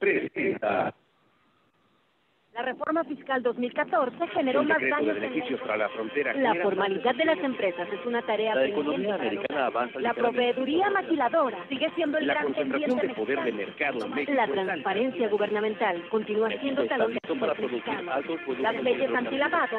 La reforma fiscal 2014 generó más daños beneficios para la frontera. La formalidad de las empresas es una tarea La economía americana avanza. La proveeduría maquiladora sigue siendo el gran concentración de poder de mercado La transparencia gubernamental continúa siendo talón de Las leyes antilavado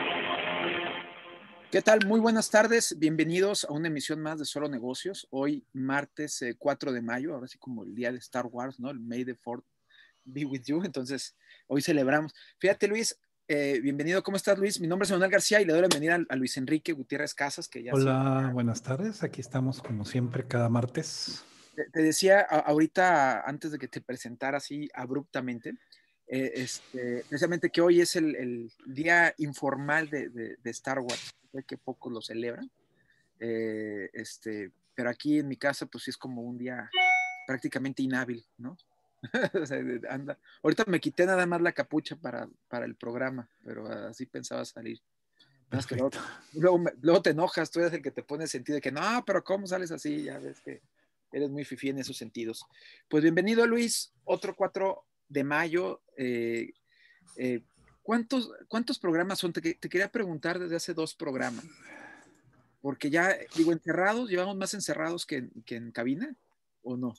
¿Qué tal? Muy buenas tardes. Bienvenidos a una emisión más de Solo Negocios. Hoy, martes 4 eh, de mayo, ahora sí como el día de Star Wars, ¿no? El May the Fourth be with you. Entonces, hoy celebramos. Fíjate, Luis, eh, bienvenido. ¿Cómo estás, Luis? Mi nombre es Manuel García y le doy la bienvenida a, Luis Enrique Gutiérrez Casas, que ya. Hola, buenas tardes. Aquí estamos, como siempre, cada martes. Te, decía ahorita, antes de que te presentara así abruptamente, eh, este, precisamente que hoy es el, día informal de Star Wars que pocos lo celebran. Eh, este, pero aquí en mi casa, pues sí es como un día prácticamente inhábil, ¿no? o sea, anda. Ahorita me quité nada más la capucha para, para el programa, pero así pensaba salir. luego, luego, te enojas, tú eres el que te pone sentido de que no, pero ¿cómo sales así? Ya ves que eres muy fifí en esos sentidos. Pues bienvenido, Luis. Otro 4 de mayo. Eh, eh ¿Cuántos, cuántos programas son? Te, quería preguntar desde hace dos programas. Porque ya, digo, encerrados, llevamos más encerrados que, en cabina, ¿o no?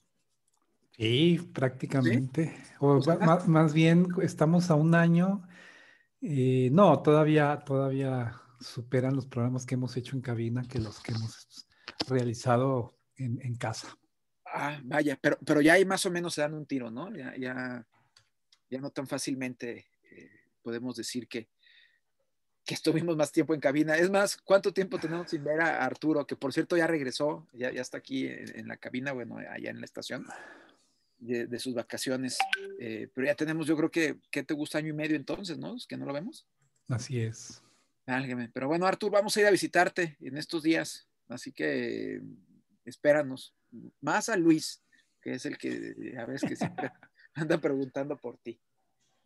Sí, prácticamente. O, más, bien estamos a un año. Eh, no, todavía, todavía superan los programas que hemos hecho en cabina que los que hemos realizado en, casa. Ah, vaya, pero, pero ya ahí más o menos se dan un tiro, ¿no? ya, ya no tan fácilmente podemos decir que, que estuvimos más tiempo en cabina. Es más, ¿cuánto tiempo tenemos sin ver a Arturo? Que por cierto ya regresó, ya, ya está aquí en, la cabina, bueno, allá en la estación de, sus vacaciones. Eh, pero ya tenemos, yo creo que, ¿qué te gusta año y medio entonces, no? ¿Es que no lo vemos. Así es. Álgeme. Pero bueno, Arturo, vamos a ir a visitarte en estos días. Así que espéranos. Más a Luis, que es el que a veces que siempre anda preguntando por ti.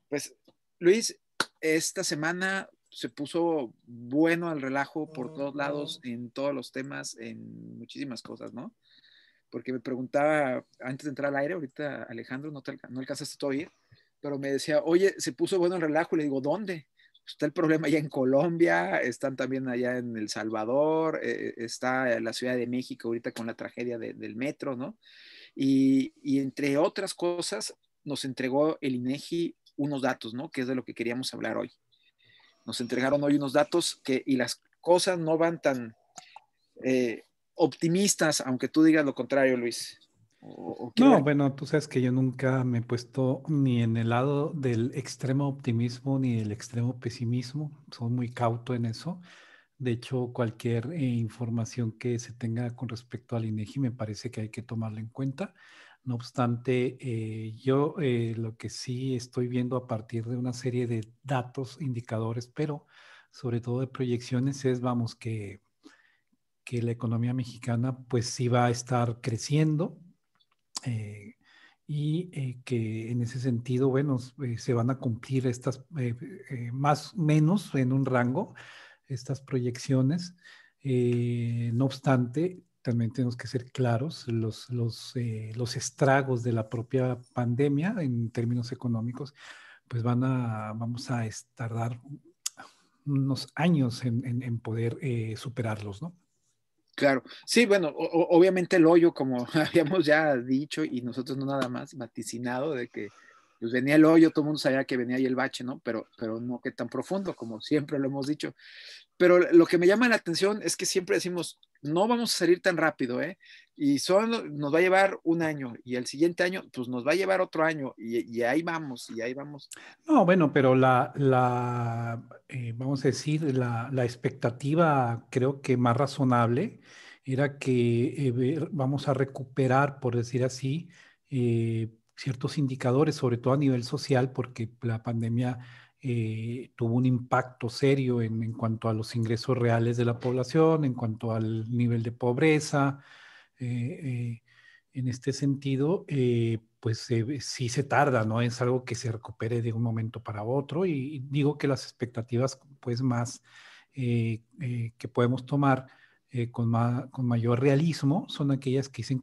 Pues, Luis, esta semana se puso bueno al relajo por todos lados, en todos los temas, en muchísimas cosas, ¿no? Porque me preguntaba antes de entrar al aire, ahorita Alejandro, no, alcanzaste no alcanzaste todavía, pero me decía, oye, se puso bueno el relajo, y le digo, ¿dónde? Está el problema allá en Colombia, están también allá en El Salvador, eh, eh, está la Ciudad de México ahorita con la tragedia del metro, ¿no? Y, y entre otras cosas, nos entregó el INEGI unos datos, ¿no? Que es de lo que queríamos hablar hoy. Nos entregaron hoy unos datos que, y las cosas no van tan eh, optimistas, aunque tú digas lo contrario, Luis. no, bueno, tú sabes que yo nunca me he puesto ni en el lado del extremo optimismo ni del extremo pesimismo. Soy muy cauto en eso. De hecho, cualquier eh, información que se tenga con respecto al INEGI e me parece que hay que tomarla en cuenta. No obstante, eh, yo eh, lo que sí estoy viendo a partir de una serie de datos, indicadores, pero sobre todo de proyecciones, es, vamos, que, que la economía mexicana pues sí va a estar creciendo eh, y que en ese sentido, bueno, se van a cumplir estas, más o menos en un rango, estas proyecciones. no obstante, también tenemos que ser claros, los, los, eh, los estragos de la propia pandemia en términos económicos, pues van a, vamos a tardar unos años en, en, poder eh, superarlos, ¿no? Claro, sí, bueno, obviamente el hoyo, como habíamos ya dicho, y nosotros no nada más vaticinado de que pues, venía el hoyo, todo el mundo sabía que venía ahí el bache, ¿no? Pero, pero no que tan profundo, como siempre lo hemos dicho. Pero lo que me llama la atención es que siempre decimos, no vamos a salir tan rápido, ¿eh? Y solo nos va a llevar un año y el siguiente año, pues nos va a llevar otro año y, ahí vamos, y ahí vamos. No, bueno, pero la, la eh, vamos a decir, la, expectativa creo que más razonable era que eh, vamos a recuperar, por decir así, eh, ciertos indicadores, sobre todo a nivel social, porque la pandemia eh, tuvo un impacto serio en, cuanto a los ingresos reales de la población, en cuanto al nivel de pobreza. Eh, eh, en este sentido, pues sí se tarda, no es algo que se recupere de un momento para otro. Y, digo que las expectativas, pues más que podemos tomar con, mayor realismo, son aquellas que dicen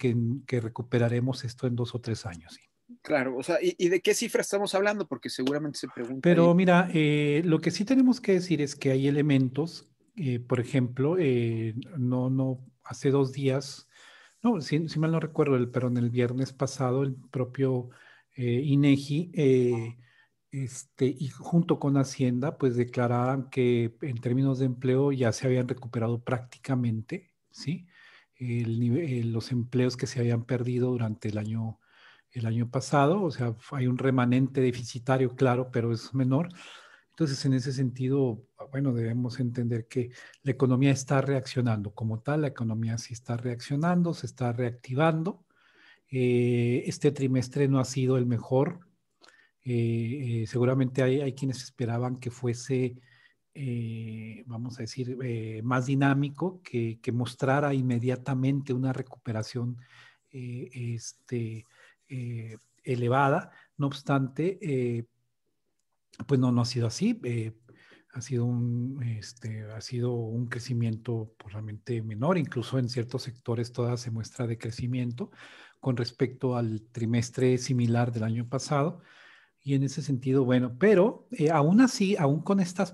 que, recuperaremos esto en dos o tres años. Claro, o sea, ¿y, de qué cifra estamos hablando? Porque seguramente se pregunta. Pero mira, eh, lo que sí tenemos que decir es que hay elementos, eh, por ejemplo, eh, no, no, hace dos días, no, si, mal no recuerdo, el, en el viernes pasado, el propio INEGI, este, y junto con Hacienda, pues declaraban que en términos de empleo ya se habían recuperado prácticamente, ¿sí? los empleos que se habían perdido durante el año el año pasado, o sea, hay un remanente deficitario, claro, pero es menor. Entonces, en ese sentido, ah, bueno, debemos entender que la economía está reaccionando. Como tal, la economía sí está reaccionando, se está reactivando. Eh, este trimestre no ha sido el mejor. Eh, eh, seguramente hay, hay, quienes esperaban que fuese, vamos a decir, más dinámico, que, que, mostrara inmediatamente una recuperación este, eh, elevada, no obstante, eh, pues no, no ha sido así. Eh, ha sido un, este, ha sido un crecimiento pues, realmente menor, incluso en ciertos sectores toda se muestra de crecimiento con respecto al trimestre similar del año pasado. Y en ese sentido, bueno, pero aún así, aún con, estas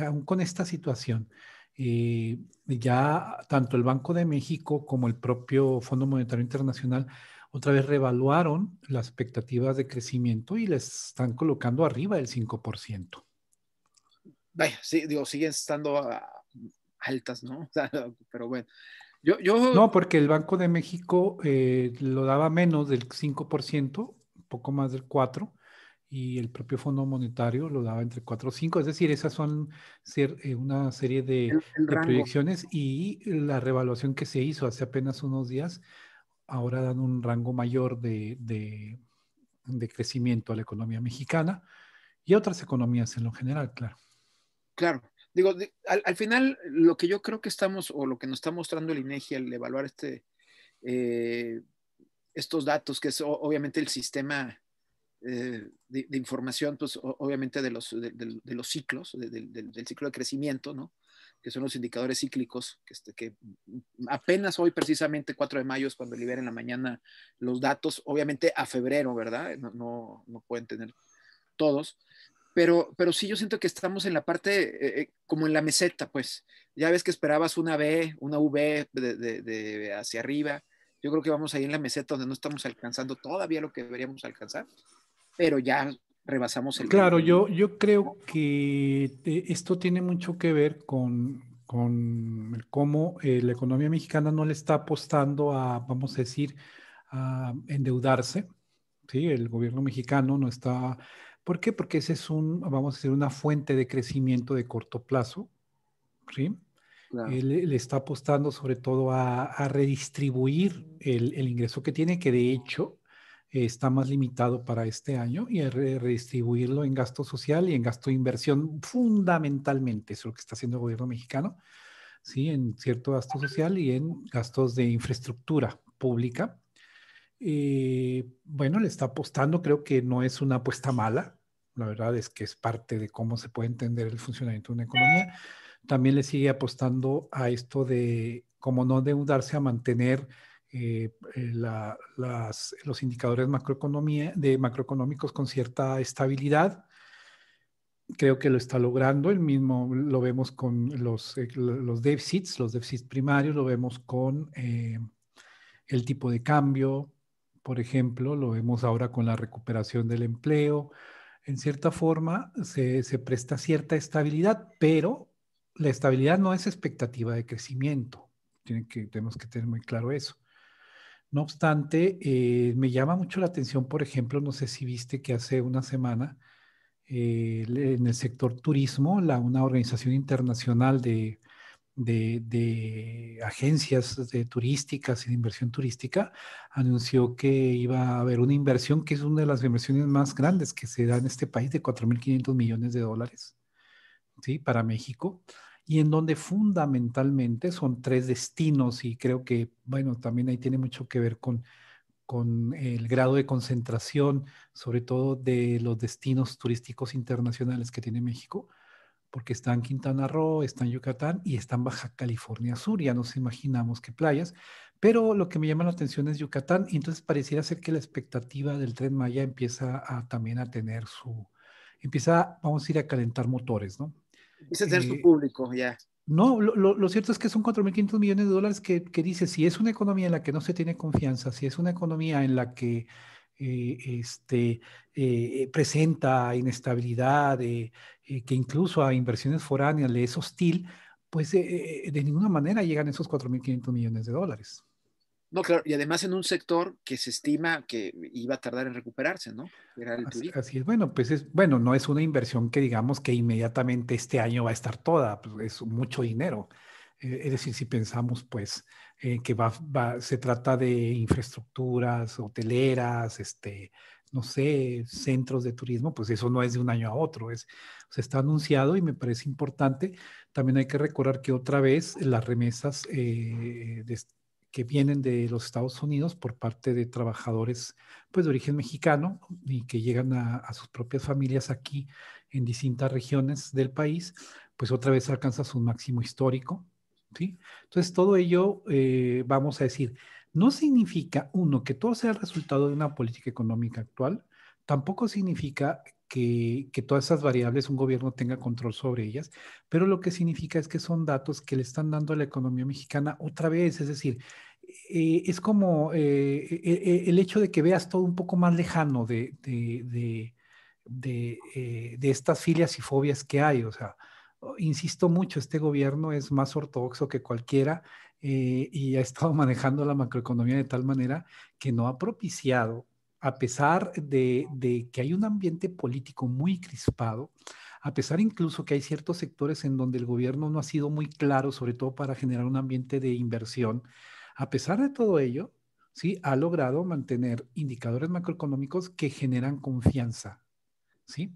aún con esta situación, ya tanto el Banco de México como el propio Fondo Monetario Internacional otra vez revaluaron las expectativas de crecimiento y les están colocando arriba del 5%. Vaya, sí, digo, siguen estando ah, altas, ¿no? pero bueno. Yo, yo... No, porque el Banco de México eh, lo daba menos del 5%, un poco más del 4%, y el propio Fondo Monetario lo daba entre 4 o 5. Es decir, esas son ser, eh, una serie de, de proyecciones y la revaluación que se hizo hace apenas unos días ahora dan un rango mayor de, crecimiento a la economía mexicana y a otras economías en lo general, claro. Claro. Digo, al, final, lo que yo creo que estamos, o lo que nos está mostrando el INEGI al evaluar este, eh, estos datos, que es obviamente el sistema eh, de, información, pues obviamente de los, de los ciclos, del ciclo de crecimiento, ¿no? que son los indicadores cíclicos, que, este, apenas hoy precisamente 4 de mayo es cuando liberen la mañana los datos, obviamente a febrero, ¿verdad? No, pueden tener todos, pero, pero sí yo siento que estamos en la parte, eh, eh, como en la meseta, pues ya ves que esperabas una B, una V de, hacia arriba, yo creo que vamos ahí en la meseta donde no estamos alcanzando todavía lo que deberíamos alcanzar, pero ya rebasamos el... Claro, yo, yo creo que esto tiene mucho que ver con, con cómo eh, la economía mexicana no le está apostando a, vamos a decir, a endeudarse. ¿sí? El gobierno mexicano no está... ¿Por qué? Porque ese es un, vamos a decir, una fuente de crecimiento de corto plazo. ¿sí? le está apostando sobre todo a, redistribuir el, ingreso que tiene, que de hecho está más limitado para este año y redistribuirlo en gasto social y en gasto de inversión fundamentalmente, es lo que está haciendo el gobierno mexicano, ¿sí? en cierto gasto social y en gastos de infraestructura pública. Eh, bueno, le está apostando, creo que no es una apuesta mala, la verdad es que es parte de cómo se puede entender el funcionamiento de una economía. También le sigue apostando a esto de, como no deudarse a mantener eh, eh, los indicadores macroeconómicos con cierta estabilidad. Creo que lo está logrando, el mismo lo vemos con los, eh, déficits, los déficits primarios, lo vemos con el tipo de cambio, por ejemplo, lo vemos ahora con la recuperación del empleo. En cierta forma se, presta cierta estabilidad, pero la estabilidad no es expectativa de crecimiento. tenemos que tener muy claro eso. No obstante, eh, me llama mucho la atención, por ejemplo, no sé si viste que hace una semana eh, en el sector turismo, la, una organización internacional de, agencias de turísticas y de inversión turística anunció que iba a haber una inversión que es una de las inversiones más grandes que se da en este país de 4.500 millones de dólares ¿sí? para México y en donde fundamentalmente son tres destinos y creo que, bueno, también ahí tiene mucho que ver con, con el grado de concentración, sobre todo de los destinos turísticos internacionales que tiene México, porque están Quintana Roo, están Yucatán y están Baja California Sur, ya nos imaginamos qué playas, pero lo que me llama la atención es Yucatán y entonces pareciera ser que la expectativa del tren Maya empieza a, también a tener su, empieza, vamos a ir a calentar motores, ¿no? Eh, público, ya. No, lo, cierto es que son 4.500 millones de dólares que, dice, si es una economía en la que no se tiene confianza, si es una economía en la que eh, este, eh, presenta inestabilidad, que incluso a inversiones foráneas le es hostil, pues de ninguna manera llegan esos 4.500 millones de dólares. No, claro, y además en un sector que se estima que iba a tardar en recuperarse, ¿no? Era el así, así, es, bueno, pues es, bueno, no es una inversión que digamos que inmediatamente este año va a estar toda, pues es mucho dinero. Eh, es decir, si pensamos pues eh, que va, se trata de infraestructuras hoteleras, este, no sé, centros de turismo, pues eso no es de un año a otro, es, se está anunciado y me parece importante. También hay que recordar que otra vez las remesas eh, de, que vienen de los Estados Unidos por parte de trabajadores pues, de origen mexicano y que llegan a, sus propias familias aquí en distintas regiones del país, pues otra vez alcanza su máximo histórico. ¿sí? Entonces, todo ello, eh, vamos a decir, no significa, uno, que todo sea resultado de una política económica actual, tampoco significa que, todas esas variables un gobierno tenga control sobre ellas, pero lo que significa es que son datos que le están dando a la economía mexicana otra vez, es decir, eh, es como eh, eh, el hecho de que veas todo un poco más lejano de, estas filias y fobias que hay, o sea, insisto mucho, este gobierno es más ortodoxo que cualquiera y ha estado manejando la macroeconomía de tal manera que no ha propiciado a pesar de, que hay un ambiente político muy crispado, a pesar incluso que hay ciertos sectores en donde el gobierno no ha sido muy claro, sobre todo para generar un ambiente de inversión, a pesar de todo ello, ¿sí? ha logrado mantener indicadores macroeconómicos que generan confianza. ¿sí?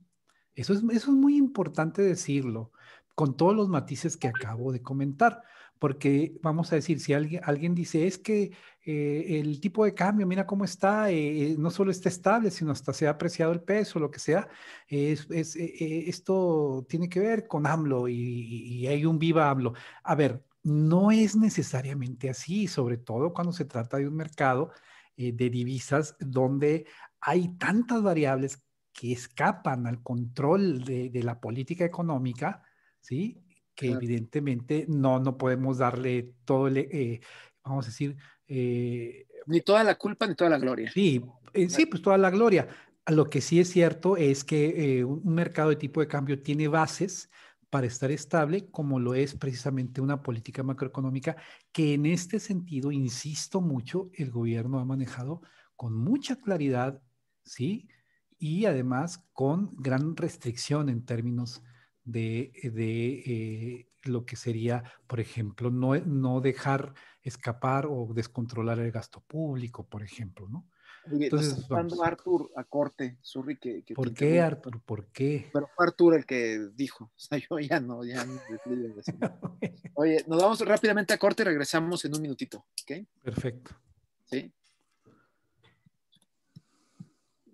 eso es muy importante decirlo con todos los matices que acabo de comentar. Porque vamos a decir, si alguien, dice, es que eh, el tipo de cambio, mira cómo está, eh, eh, no solo está estable, sino hasta se ha apreciado el peso, lo que sea, esto tiene que ver con AMLO y, hay un viva AMLO. A ver, no es necesariamente así, sobre todo cuando se trata de un mercado de divisas donde hay tantas variables que escapan al control de la política económica ¿sí? Que evidentemente no, no podemos darle todo, eh, vamos a decir... Eh, ni toda la culpa ni toda la gloria. Sí, eh, sí, pues toda la gloria. Lo que sí es cierto es que un mercado de tipo de cambio tiene bases para estar estable, como lo es precisamente una política macroeconómica, que en este sentido, insisto mucho, el gobierno ha manejado con mucha claridad, ¿sí? Y además con gran restricción en términos de, eh, lo que sería, por ejemplo, no, eh, no, dejar escapar o descontrolar el gasto público, por ejemplo, ¿no? Entonces, vamos. a corte, Surri, que, ¿Por qué, Artur? ¿Por qué? Pero fue Artur el que dijo, o sea, yo ya no, Oye, nos vamos rápidamente a corte y regresamos en un minutito, ¿ok? Perfecto. Sí.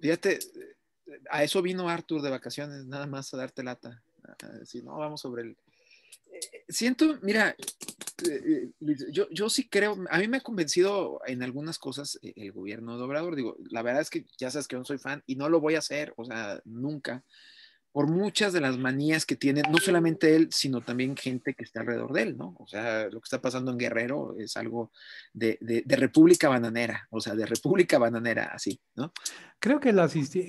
Fíjate, eh, a eso vino Arthur de vacaciones, nada más a darte lata si no, vamos sobre el... Eh, siento, mira, eh, eh, yo, sí creo, a mí me ha convencido en algunas cosas el gobierno de Obrador. Digo, la verdad es que ya sabes que yo no soy fan y no lo voy a hacer, o sea, nunca por muchas de las manías que tiene, no solamente él, sino también gente que está alrededor de él, ¿no? O sea, lo que está pasando en Guerrero es algo de, de, República Bananera, o sea, de República Bananera, así, ¿no? Creo que,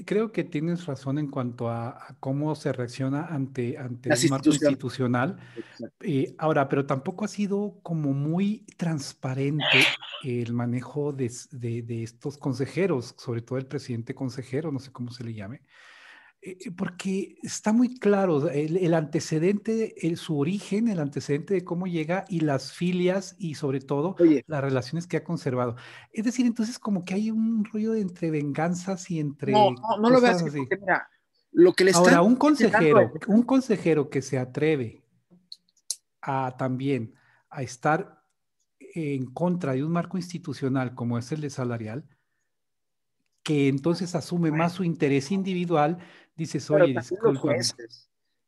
creo que tienes razón en cuanto a, cómo se reacciona ante, ante el marco institucional. Eh, ahora, pero tampoco ha sido como muy transparente el manejo de, de estos consejeros, sobre todo el presidente consejero, no sé cómo se le llame. Eh, eh, porque está muy claro el, antecedente, su origen, el antecedente de cómo llega y las filias y sobre todo las relaciones que ha conservado. Es decir, entonces como que hay un ruido de entre venganzas y entre... No, no, lo veas así. que le Ahora, un consejero, un consejero que se atreve a también a estar en contra de un marco institucional como es el de salarial, que entonces asume más su interés individual, dices, oye, disculpa.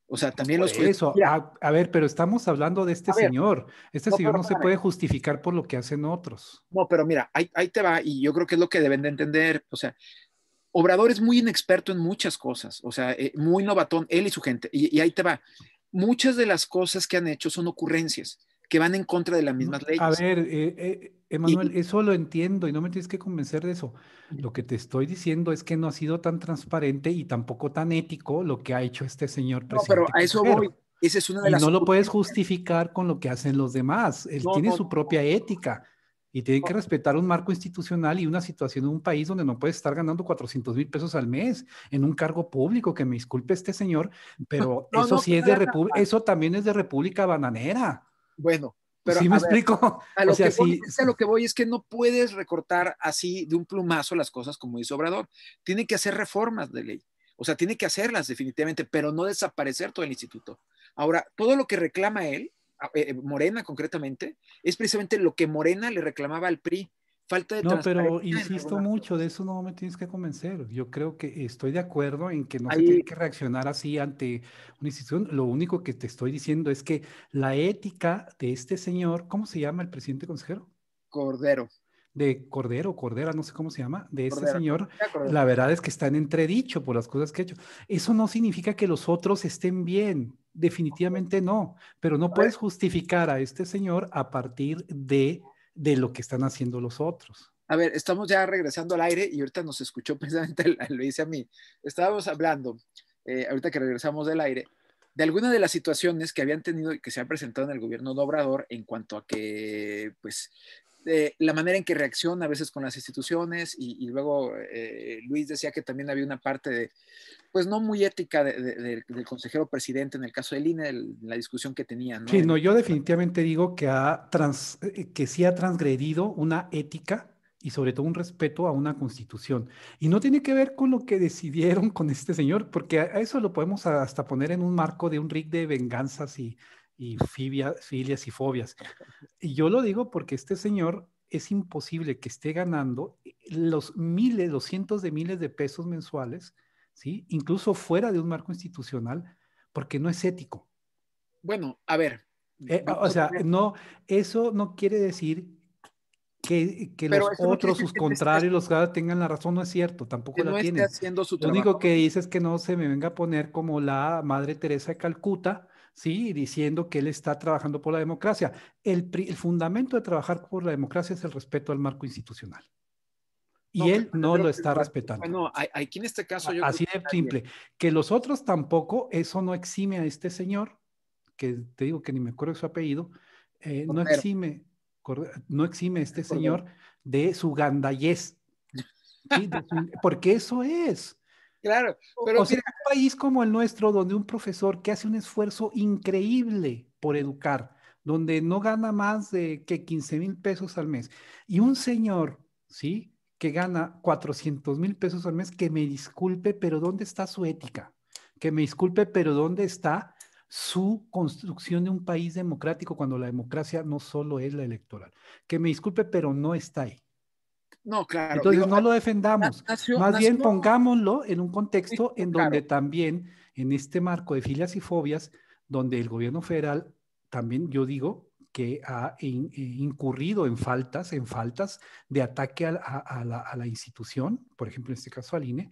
O sea, también los Eso, a, ver, pero estamos hablando de este señor. este señor no se puede justificar por lo que hacen otros. No, pero mira, ahí, te va, y yo creo que es lo que deben de entender. O sea, Obrador es muy inexperto en muchas cosas, o sea, eh, muy novatón, él y su gente. y, ahí te va. Muchas de las cosas que han hecho son ocurrencias que van en contra de las mismas leyes. A ver, eh, eh Emanuel, eso lo entiendo y no me tienes que convencer de eso. Lo que te estoy diciendo es que no ha sido tan transparente y tampoco tan ético lo que ha hecho este señor presidente. No, pero a eso es una de y no lo puedes justificar con lo que hacen los demás. Él tiene su propia ética y tiene que respetar un marco institucional y una situación en un país donde no puede estar ganando 400 mil pesos al mes en un cargo público, que me disculpe este señor, pero eso sí es de República, eso también es de República Bananera. Bueno, pero a lo que voy, es que no puedes recortar así de un plumazo las cosas como dice Obrador. Tiene que hacer reformas de ley. O sea, tiene que hacerlas definitivamente, pero no desaparecer todo el instituto. Ahora, todo lo que reclama él, eh, Morena concretamente, es precisamente lo que Morena le reclamaba al PRI no, pero insisto mucho, de eso no me tienes que convencer. Yo creo que estoy de acuerdo en que no se tiene que reaccionar así ante una institución. Lo único que te estoy diciendo es que la ética de este señor, ¿cómo se llama el presidente consejero? Cordero. De Cordero, Cordera, no sé cómo se llama, de este señor, la verdad es que está en entredicho por las cosas que ha hecho. Eso no significa que los otros estén bien, definitivamente no, pero no puedes justificar a este señor a partir de de lo que están haciendo los otros. A ver, estamos ya regresando al aire y ahorita nos escuchó precisamente Lo dice a mí. Estábamos hablando, eh, ahorita que regresamos del aire, de algunas de las situaciones que habían tenido y que se han presentado en el gobierno de Obrador en cuanto a que, pues, eh, la manera en que reacciona a veces con las instituciones y, luego eh, Luis decía que también había una parte de, pues no muy ética del consejero presidente en el caso del INE, la discusión que tenía. ¿no? Sí, no, yo definitivamente digo que, ha eh, que sí ha transgredido una ética y sobre todo un respeto a una constitución. Y no tiene que ver con lo que decidieron con este señor, porque a eso lo podemos hasta poner en un marco de un rig de venganzas y y filias y fobias. Y yo lo digo porque este señor es imposible que esté ganando los miles, los de miles de pesos mensuales, ¿sí? Incluso fuera de un marco institucional, porque no es ético. Bueno, a ver. Eh, o sea, no, eso no quiere decir que, los otros, sus contrarios, los que tengan la razón, no es cierto, tampoco la tienen. Haciendo su Lo único que dice es que no se me venga a poner como la Madre Teresa de Calcuta, ¿sí? diciendo que él está trabajando por la democracia. El, fundamento de trabajar por la democracia es el respeto al marco institucional. Y él no lo está respetando. Bueno, aquí en este caso yo... Así de simple. Que los otros tampoco, eso no exime a este señor, que te digo que ni me acuerdo su apellido, eh, no exime, no exime a este señor de su gandayez. porque eso es. Claro, pero o sea, un país como el nuestro, donde un profesor que hace un esfuerzo increíble por educar, donde no gana más de que 15 mil pesos al mes, y un señor, ¿sí? Que gana 400 mil pesos al mes, que me disculpe, pero ¿dónde está su ética? Que me disculpe, pero ¿dónde está su construcción de un país democrático cuando la democracia no solo es la electoral? Que me disculpe, pero no está ahí. No, claro. Entonces no lo defendamos. Más bien pongámoslo en un contexto en donde también, en este marco de filias y fobias, donde el gobierno federal también, yo digo, que ha eh, incurrido en faltas, en faltas de ataque a, la, institución, por ejemplo, en este caso al INE,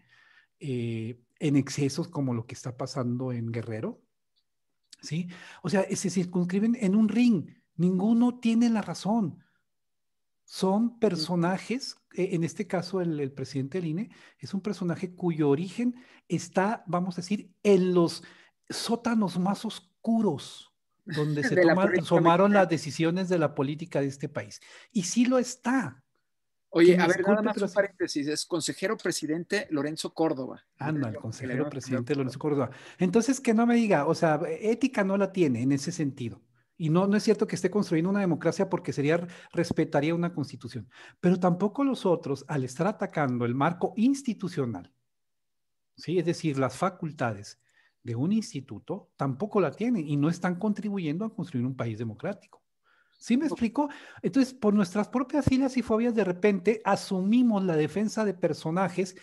eh, en excesos como lo que está pasando en Guerrero, ¿sí? O sea, se circunscriben en un ring, ninguno tiene la razón son personajes, eh, en este caso el, el, presidente del e, es un personaje cuyo origen está, vamos a decir, en los sótanos más oscuros donde se tomaron las decisiones de la política de este país. Y sí lo está. Oye, a ver, nada más un paréntesis, es consejero presidente Lorenzo Córdoba. Anda, el consejero presidente Lorenzo Córdoba. Entonces, que no me diga, o sea, ética no la tiene en ese sentido. Y no, no es cierto que esté construyendo una democracia porque sería, respetaría una constitución. Pero tampoco los otros, al estar atacando el marco institucional, ¿sí? es decir, las facultades de un instituto, tampoco la tienen y no están contribuyendo a construir un país democrático. ¿Sí me explico? Entonces, por nuestras propias filas y fobias, de repente asumimos la defensa de personajes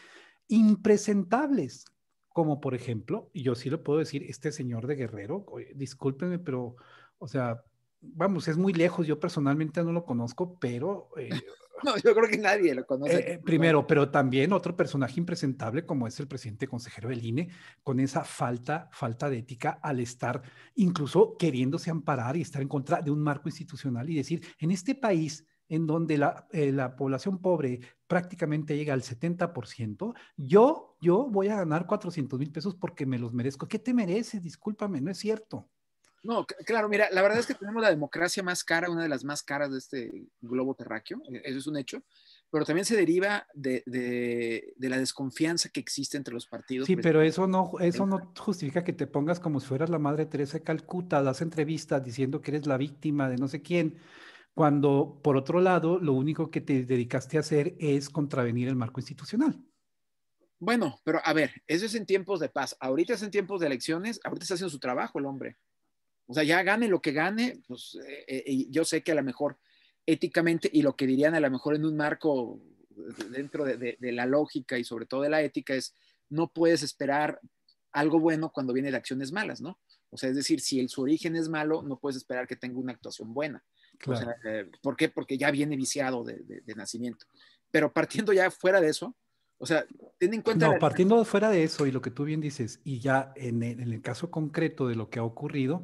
impresentables, como por ejemplo, y yo sí lo puedo decir, este señor de Guerrero, discúlpenme, pero o sea, vamos, es muy lejos, yo personalmente no lo conozco, pero... Eh, no, yo creo que nadie lo conoce. Eh, primero, pero también otro personaje impresentable como es el presidente consejero del INE, con esa falta, falta de ética al estar incluso queriéndose amparar y estar en contra de un marco institucional y decir, en este país en donde la, eh, población pobre prácticamente llega al 70%, yo, yo voy a ganar 400 mil pesos porque me los merezco. ¿Qué te merece? Discúlpame, no es cierto. No, claro, mira, la verdad es que tenemos la democracia más cara, una de las más caras de este globo terráqueo, e, eso es un hecho, pero también se deriva de, la desconfianza que existe entre los partidos. Sí, pero eso no, eso no justifica que te pongas como si fueras la madre Teresa de Calcuta, das entrevistas diciendo que eres la víctima de no sé quién, cuando por otro lado lo único que te dedicaste a hacer es contravenir el marco institucional. Bueno, pero a ver, eso es en tiempos de paz. Ahorita es en tiempos de elecciones, ahorita está haciendo su trabajo el hombre. O sea, ya gane lo que gane, pues eh, eh, yo sé que a lo mejor éticamente y lo que dirían a lo mejor en un marco dentro de, la lógica y sobre todo de la ética es no puedes esperar algo bueno cuando viene de acciones malas, ¿no? O sea, es decir, si el, su origen es malo, no puedes esperar que tenga una actuación buena. Eh, ¿Por qué? Porque ya viene viciado de, nacimiento. Pero partiendo ya fuera de eso, o sea, ten en cuenta... No, partiendo fuera de eso y lo que tú bien dices, y ya en el, en el caso concreto de lo que ha ocurrido,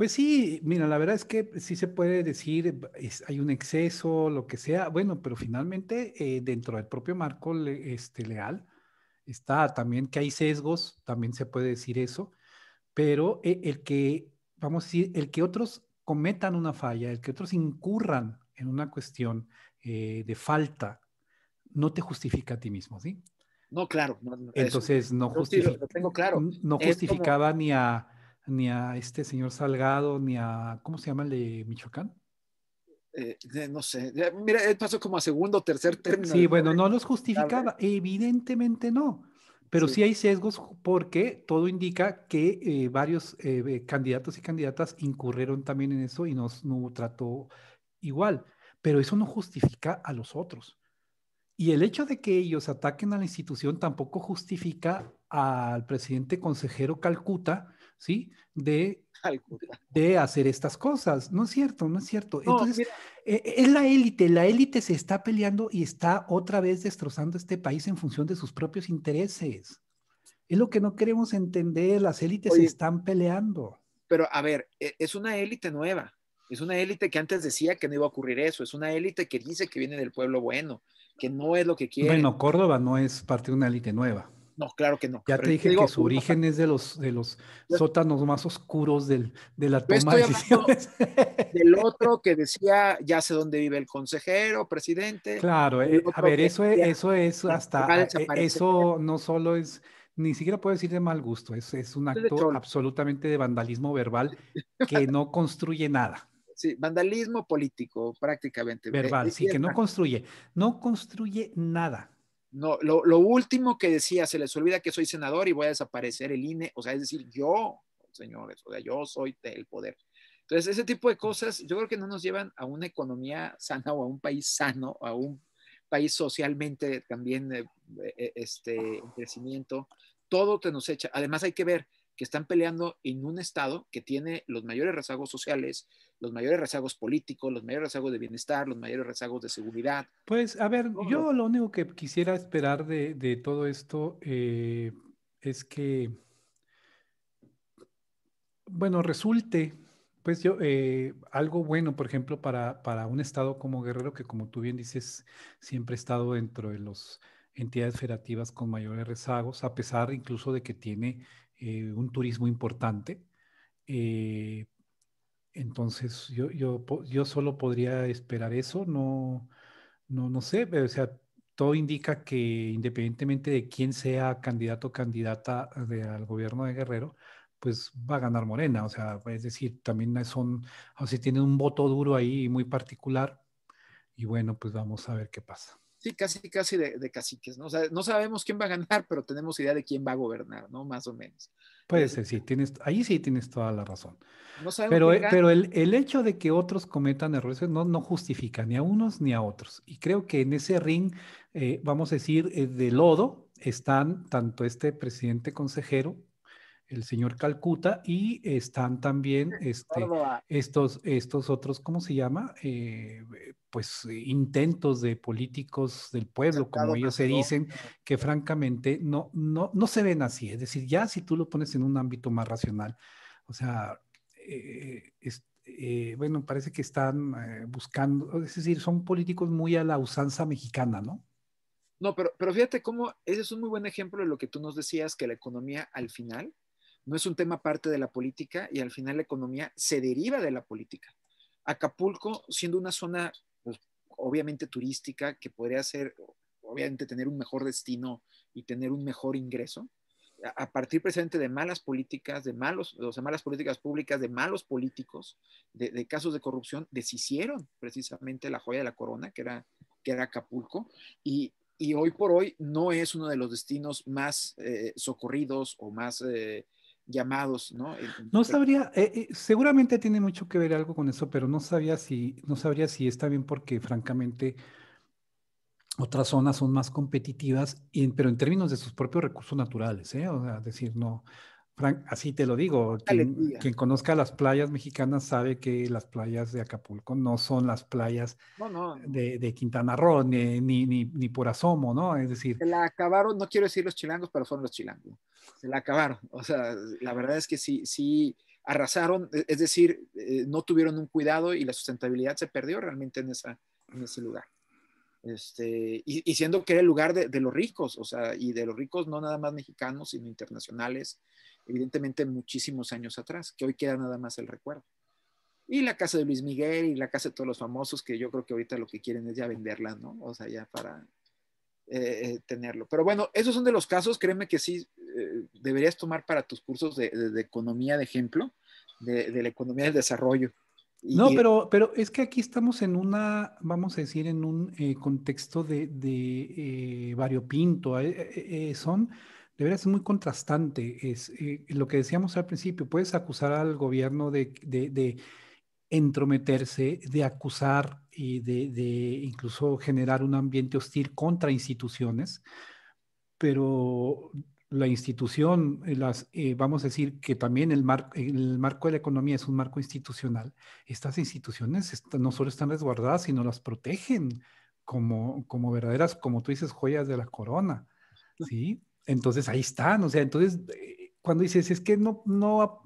pues sí, mira, la verdad es que sí se puede decir, hay un exceso, lo que sea, bueno, pero finalmente eh, dentro del propio marco este, leal está también que hay sesgos, también se puede decir eso, pero eh, el que, vamos a decir, el que otros cometan una falla, el que otros incurran en una cuestión eh, de falta, no te justifica a ti mismo, ¿sí? No, claro. No, Entonces, no, justifica, tengo claro. no justificaba ni a ni a este señor Salgado, ni a, ¿cómo se llama el de Michoacán? Eh, no sé, mira, él pasó como a segundo o tercer término. Sí, bueno, no los justificaba, evidentemente no, pero sí. hay sesgos porque todo indica que eh, varios eh, candidatos y candidatas incurrieron también en eso y nos, no trató igual, pero eso no justifica a los otros. Y el hecho de que ellos ataquen a la institución tampoco justifica al presidente consejero Calcuta, ¿sí? De, de hacer estas cosas. No es cierto, no es cierto. Entonces, e, e, es la élite, la élite se está peleando y está otra vez destrozando este país en función de sus propios intereses. Es lo que no queremos entender, las élites se están peleando. Pero a ver, e, es una élite nueva, es una élite que antes decía que no iba a ocurrir eso, es una élite que dice que viene del pueblo bueno, que no es lo que quiere. Bueno, Córdoba no es parte de una élite nueva no, claro que no. Ya te dije que su origen es de los, de los sótanos más oscuros de la toma decisiones. Del otro que decía, ya sé dónde vive el consejero, presidente. Claro, eh, a ver, e, eso es, e, eso es hasta, eso no solo es, ni siquiera puedo decir de mal gusto, es, es un acto absolutamente de vandalismo verbal que no construye nada. Sí, vandalismo político prácticamente. Eh, verbal, sí, que no construye, no construye nada. No, lo, último que decía, se les olvida que soy senador y voy a desaparecer el INE, o sea, es decir, yo, señores, o sea, yo soy el poder. Entonces, ese tipo de cosas yo creo que no nos llevan a una economía sana o a un país sano, a un país socialmente también eh, eh, este, en crecimiento. Todo te nos echa. Además, hay que ver, que están peleando en un Estado que tiene los mayores rezagos sociales, los mayores rezagos políticos, los mayores rezagos de bienestar, los mayores rezagos de seguridad. Pues a ver, yo lo único que quisiera esperar de, todo esto eh, es que, bueno, resulte, pues yo, eh, algo bueno, por ejemplo, para, para un Estado como Guerrero, que como tú bien dices, siempre ha estado dentro de las entidades federativas con mayores rezagos, a pesar incluso de que tiene eh, un turismo importante. Eh, entonces, yo, yo, yo, solo podría esperar eso, no, no, no sé, o sea, todo indica que independientemente de quién sea candidato o candidata al gobierno de Guerrero, pues va a ganar Morena. O sea, es decir, también son, o sea, tienen un voto duro ahí muy particular. Y bueno, pues vamos a ver qué pasa. Sí, casi, casi de, caciques, ¿no? no sabemos quién va a ganar, pero tenemos idea de quién va a gobernar, ¿no? Más o menos. Puede eh, ser, sí, tienes, ahí sí tienes toda la razón. pero eh, pero el, hecho de que otros cometan errores no, no justifica ni a unos ni a otros. Y creo que en ese ring, eh, vamos a decir, de lodo están tanto este presidente consejero el señor Calcuta y están también este, estos, estos otros, ¿cómo se llama? Eh, eh, pues eh, intentos de políticos del pueblo, como ellos se dicen, que francamente no, no, no se ven así. Es decir, ya si tú lo pones en un ámbito más racional, o sea, bueno, parece que están buscando, es decir, son políticos muy a la usanza mexicana, ¿no? No, pero, pero fíjate cómo ese es un muy buen ejemplo de lo que tú nos decías, que la economía al final no es un tema parte de la política y al final la economía se deriva de la política. Acapulco, siendo una zona pues, obviamente turística que podría ser, obviamente, tener un mejor destino y tener un mejor ingreso, a partir presente de malas políticas, de malos, o sea, malas políticas públicas, de malos políticos, de, casos de corrupción, deshicieron precisamente la joya de la corona, que era, que era Acapulco, y, hoy por hoy no es uno de los destinos más eh, socorridos o más eh, llamados, ¿no? no sabría, eh, eh, seguramente tiene mucho que ver algo con eso, pero no sabía si, no sabría si está bien porque francamente otras zonas son más competitivas, pero en términos de sus propios recursos naturales, ¿eh? O sea, decir, no, Frank, así te lo digo, quien, conozca las playas mexicanas sabe que las playas de Acapulco no son las playas De, Quintana Roo, ni, ni, por asomo, ¿no? Es decir... Se la acabaron, no quiero decir los chilangos, pero son los chilangos se la acabaron. O sea, la verdad es que sí, sí arrasaron, e, es decir, eh, no tuvieron un cuidado y la sustentabilidad se perdió realmente en, esa, en ese lugar. Este, y, siendo que era el lugar de, de, los ricos, o sea, y de los ricos no nada más mexicanos, sino internacionales, evidentemente muchísimos años atrás, que hoy queda nada más el recuerdo. Y la casa de Luis Miguel y la casa de todos los famosos, que yo creo que ahorita lo que quieren es ya venderla, ¿no? O sea, ya para, eh, eh, tenerlo. Pero bueno, esos son de los casos, créeme que sí, eh, deberías tomar para tus cursos de, economía de ejemplo, de, la economía del desarrollo. no, pero, pero es que aquí estamos en una, vamos a decir, en un contexto de, variopinto. son, de muy contrastante. Es lo que decíamos al principio, puedes acusar al gobierno de entrometerse, de acusar y de, incluso generar un ambiente hostil contra instituciones, pero la institución, eh, las, eh, vamos a decir que también el, el marco de la economía es un marco institucional. Estas instituciones no solo están resguardadas, sino las protegen como, como verdaderas, como tú dices, joyas de la corona, ¿sí? Entonces ahí están, o sea, entonces eh, cuando dices, es que no, no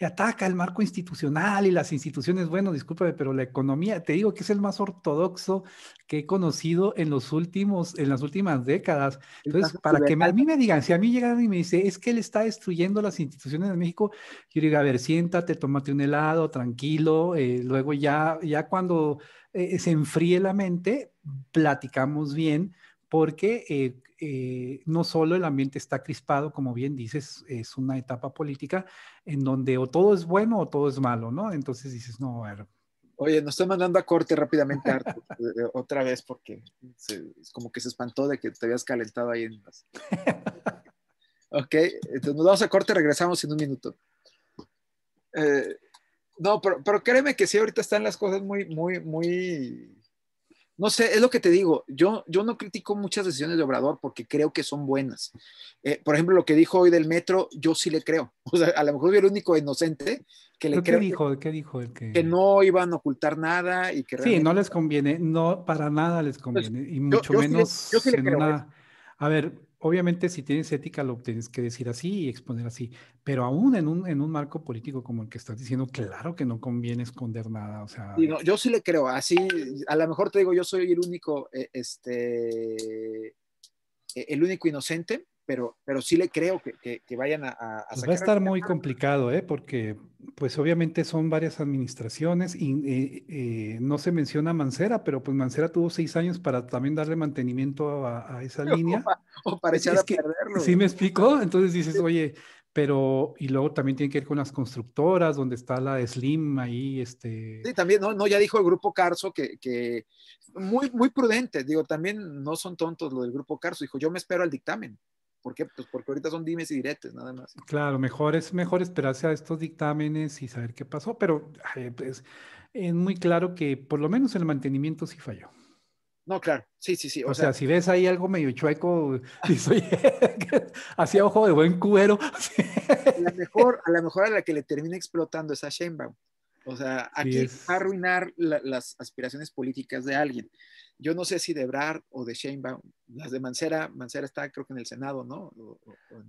ataca el marco institucional y las instituciones, bueno, discúlpame, pero la economía, te digo que es el más ortodoxo que he conocido en los últimos, en las últimas décadas. Entonces, para que a mí me digan, si a mí llegan y me dice, es que él está destruyendo las instituciones de México, yo digo, a ver, siéntate, tómate un helado, tranquilo, eh, luego ya, ya cuando eh, se enfríe la mente, platicamos bien, porque eh, eh, no solo el ambiente está crispado, como bien dices, es una etapa política en donde o todo es bueno o todo es malo, ¿no? Entonces dices, no, a ver. Oye, nos estoy mandando a corte rápidamente, Arthur, eh, eh, otra vez, porque es como que se espantó de que te habías calentado ahí en las... ok, entonces nos vamos a corte, regresamos en un minuto. no, pero, pero, créeme que sí, ahorita están las cosas muy, muy, muy no sé, es lo que te digo. Yo, yo no critico muchas decisiones de Obrador porque creo que son buenas. Eh, por ejemplo, lo que dijo hoy del metro, yo sí le creo. O sea, a lo mejor yo el único inocente que le creo. ¿Qué dijo? Que, ¿Qué dijo? que... no iban a ocultar nada y que Sí, no les conviene, no, para nada les pues, conviene. y mucho menos yo ¿eh? A ver, obviamente si tienes ética lo tienes que decir así y exponer así, pero aún en un, en un marco político como el que estás diciendo, claro que no conviene esconder nada, o sea... yo sí le creo, así, a lo mejor te digo, yo soy el único, eh, este, e, el único inocente, pero, sí le creo que, vayan a, sacar pues Va a estar muy complicado, ¿eh? porque pues obviamente son varias administraciones y eh, eh, no se menciona Mancera, pero pues Mancera tuvo seis años para también darle mantenimiento a, esa línea. O, parecía perderlo. Sí me explico, entonces dices, oye, pero y luego también tiene que ir con las constructoras, donde está la Slim ahí, este... Sí, también, no, no ya dijo el grupo Carso que, muy, muy prudente, digo, también no son tontos lo del grupo Carso, dijo, yo me espero al dictamen. ¿Por qué? Pues porque ahorita son dimes y diretes, nada más. Claro, mejor es mejor esperarse a estos dictámenes y saber qué pasó, pero pues, es muy claro que por lo menos el mantenimiento sí falló. No, claro, sí, sí, sí. O, sea, si ves ahí algo medio chueco, así ojo de buen cubero. a, lo mejor, a lo mejor a la que le termina explotando es a Sheinbaum. O sea, a arruinar las aspiraciones políticas de alguien yo no sé si de Ebrard o de Sheinbaum, las de Mancera, Mancera está creo que en el Senado, ¿no?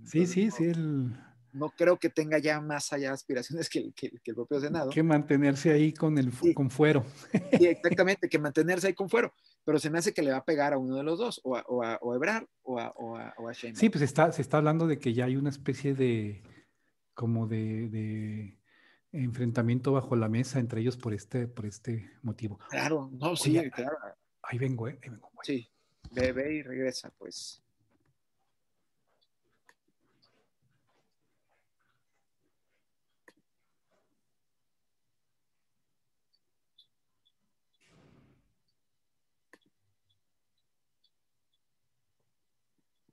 sí, sí, sí. No creo que tenga ya más allá aspiraciones que, el propio Senado. Que mantenerse ahí con, el, con fuero. Sí, exactamente, que mantenerse ahí con fuero. Pero se me hace que le va a pegar a uno de los dos, o a, o o Ebrard o a, Sheinbaum. Sí, pues está, se está hablando de que ya hay una especie de, como de, enfrentamiento bajo la mesa entre ellos por este, por este motivo. Claro, no, sí, claro. Ahí vengo, ¿eh? Ahí vengo. Sí, bebe y regresa, pues.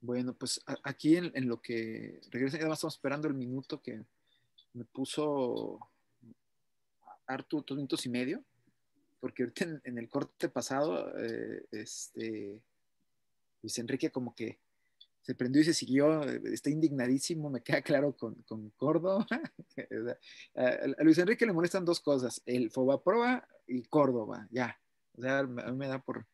Bueno, pues aquí en, lo que regresa, además estamos esperando el minuto que me puso Arturo, dos minutos y medio porque ahorita en, el corte pasado, eh, este, Luis Enrique como que se prendió y se siguió, eh, está indignadísimo, me queda claro con, Córdoba. a Luis Enrique le molestan dos cosas, el Fobaproa y Córdoba, ya. O sea, a mí me da por,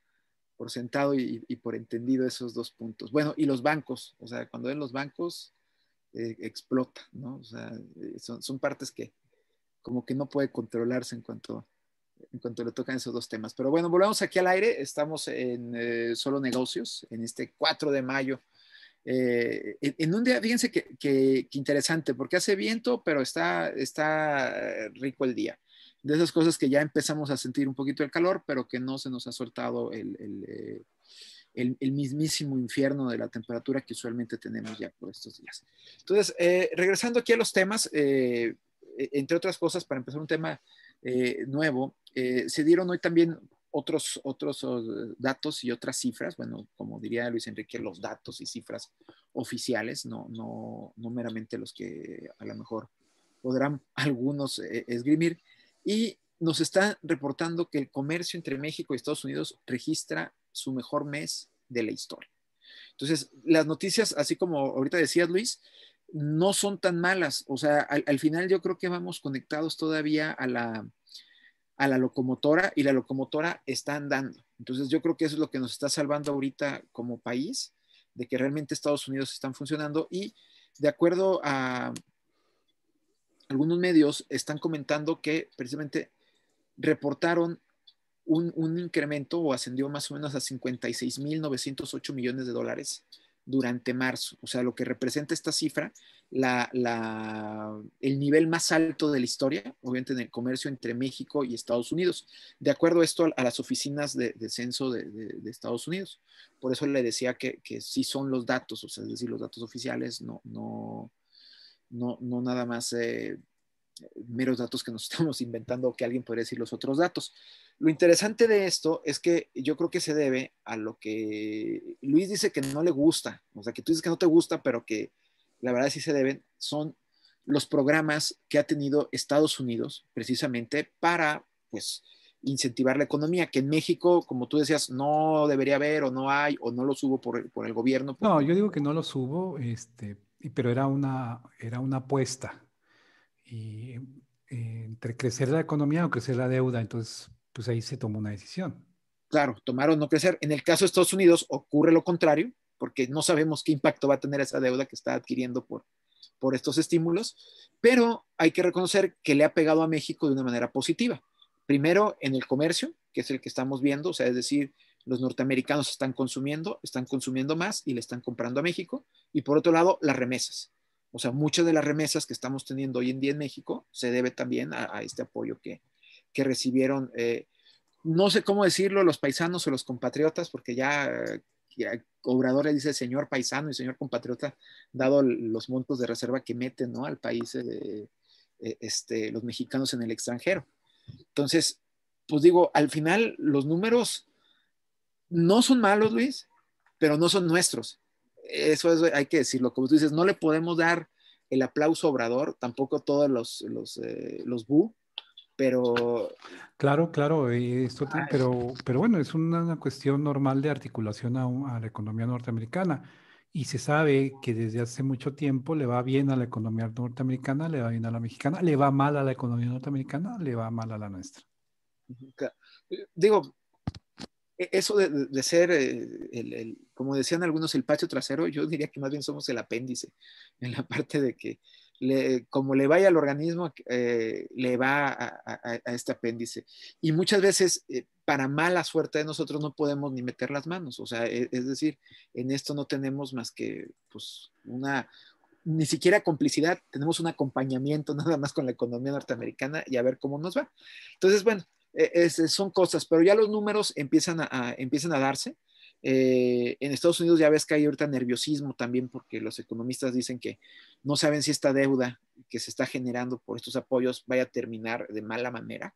sentado y, por entendido esos dos puntos. Bueno, y los bancos, o sea, cuando ven los bancos, eh, explota, ¿no? O sea, son, son partes que como que no puede controlarse en cuanto a en cuanto le tocan esos dos temas. Pero bueno, volvemos aquí al aire. Estamos en eh, Solo Negocios, en este 4 de mayo. Eh, en, un día, fíjense que, que, interesante, porque hace viento, pero está, está rico el día. De esas cosas que ya empezamos a sentir un poquito el calor, pero que no se nos ha soltado eh, el, el, mismísimo infierno de la temperatura que usualmente tenemos ya por estos días. Entonces, regresando aquí a los temas, e-, entre otras cosas, para empezar un tema nuevo, eh, se dieron hoy también otros, otros eh, datos y otras cifras, bueno, como diría Luis Enrique, los datos y cifras oficiales, no, no, no meramente los que a lo mejor podrán algunos eh, esgrimir. Y nos está reportando que el comercio entre México y Estados Unidos registra su mejor mes de la historia. Entonces, las noticias, así como ahorita decías, Luis, no son tan malas. O sea, al final yo creo que vamos conectados todavía a la, a la locomotora y la locomotora está andando. Entonces yo creo que eso es lo que nos está salvando ahorita como país, de que realmente Estados Unidos están funcionando y de acuerdo a algunos medios están comentando que precisamente reportaron un, un incremento o ascendió más o menos a 56.908 millones de dólares durante marzo, o sea, lo que representa esta cifra, la, la, el nivel más alto de la historia, obviamente en el comercio entre México y Estados Unidos, de acuerdo a esto a, las oficinas de, censo de, Estados Unidos. Por eso le decía que, que, sí son los datos, o sea, es decir, los datos oficiales, no, no, no, no nada más eh, meros datos que nos estamos inventando que alguien podría decir los otros datos. Lo interesante de esto es que yo creo que se debe a lo que Luis dice que no le gusta, o sea, que tú dices que no te gusta, pero que la verdad sí se deben, son los programas que ha tenido Estados Unidos precisamente para, pues, incentivar la economía, que en México, como tú decías, no debería haber o no hay o no lo subo por, el gobierno. No, yo digo que no lo subo, este, pero era una, era una apuesta eh, entre crecer la economía o crecer la deuda. Entonces, pues ahí se tomó una decisión. Claro, tomar o no crecer. En el caso de Estados Unidos ocurre lo contrario, porque no sabemos qué impacto va a tener esa deuda que está adquiriendo por, por estos estímulos, pero hay que reconocer que le ha pegado a México de una manera positiva. Primero, en el comercio, que es el que estamos viendo, o sea, es decir, los norteamericanos están consumiendo, están consumiendo más y le están comprando a México. Y por otro lado, las remesas. O sea, muchas de las remesas que estamos teniendo hoy en día en México se debe también a, este apoyo que, recibieron, eh, no sé cómo decirlo, los paisanos o los compatriotas, porque ya, el Obrador le dice señor paisano y señor compatriota, dado los montos de reserva que meten ¿no? al país eh, eh, este, los mexicanos en el extranjero. Entonces, pues digo, al final los números no son malos, Luis, pero no son nuestros eso es, hay que decirlo, como tú dices, no le podemos dar el aplauso obrador, tampoco todos los, los, eh, los bu, pero... Claro, claro, esto, pero, pero bueno, es una, cuestión normal de articulación a, la economía norteamericana y se sabe que desde hace mucho tiempo le va bien a la economía norteamericana, le va bien a la mexicana, le va mal a la economía norteamericana, le va mal a la nuestra. Eh, digo, e-, eso de, ser, eh, como decían algunos, el patio trasero, yo diría que más bien somos el apéndice, en la parte de que como le vaya al organismo, eh, le va a, este apéndice. Y muchas veces, eh, para mala suerte de nosotros, no podemos ni meter las manos. O sea, es, es decir, en esto no tenemos más que pues, una, ni siquiera complicidad, tenemos un acompañamiento nada más con la economía norteamericana y a ver cómo nos va. Entonces, bueno, e, son cosas, pero ya los números empiezan a, empiezan a darse. Eh, en Estados Unidos ya ves que hay ahorita nerviosismo también porque los economistas dicen que no saben si esta deuda que se está generando por estos apoyos vaya a terminar de mala manera.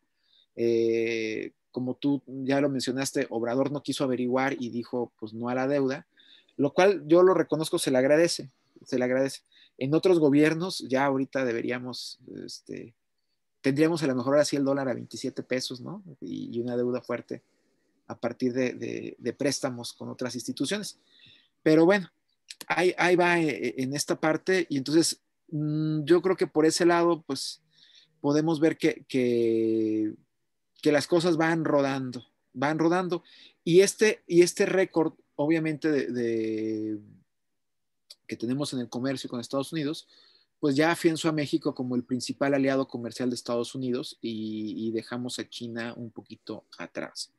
Eh, como tú ya lo mencionaste, Obrador no quiso averiguar y dijo pues no a la deuda, lo cual yo lo reconozco, se le agradece, se le agradece. En otros gobiernos ya ahorita deberíamos este, tendríamos a lo mejor así el dólar a 27 pesos, ¿no? Y, una deuda fuerte a partir de, préstamos con otras instituciones. Pero bueno, ahí, ahí, va eh, eh, en esta parte y entonces mm, yo creo que por ese lado, pues podemos ver que, que, las cosas van rodando, van rodando. Y este, y este récord, obviamente, de que tenemos en el comercio con Estados Unidos, pues ya afianzó a México como el principal aliado comercial de Estados Unidos y, dejamos a China un poquito atrás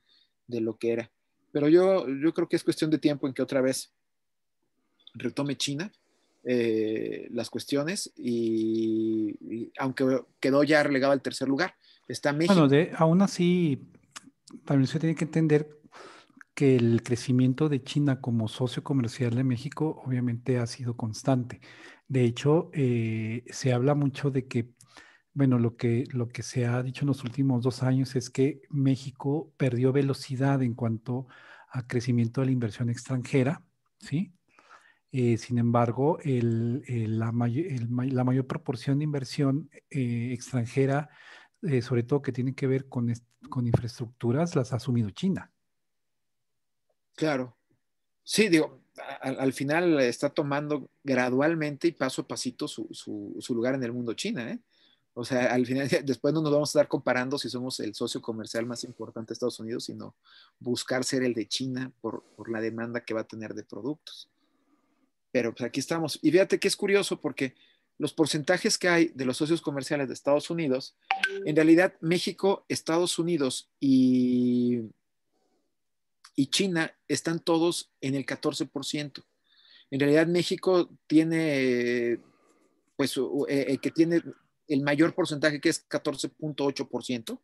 de lo que era. Pero yo, yo creo que es cuestión de tiempo en que otra vez retome China eh, las cuestiones y, aunque quedó ya relegado al tercer lugar, está México. Bueno, aún así, también se tiene que entender que el crecimiento de China como socio comercial de México obviamente ha sido constante. De hecho, eh, se habla mucho de que, bueno, lo que, lo que se ha dicho en los últimos dos años es que México perdió velocidad en cuanto a crecimiento de la inversión extranjera, ¿sí? Eh, sin embargo, la, mayor proporción de inversión eh, extranjera, sobre todo que tiene que ver con, con infraestructuras, las ha asumido China. Claro. Sí, digo, al, final está tomando gradualmente y paso a pasito su, lugar en el mundo China. ¿eh? O sea, al final, después no nos vamos a estar comparando si somos el socio comercial más importante de Estados Unidos, sino buscar ser el de China por, por la demanda que va a tener de productos. Pero pues aquí estamos. Y fíjate que es curioso porque los porcentajes que hay de los socios comerciales de Estados Unidos, en realidad México, Estados Unidos y y China están todos en el 14%. En realidad México tiene, eh, pues, eh, que tiene el mayor porcentaje que es 14.8%,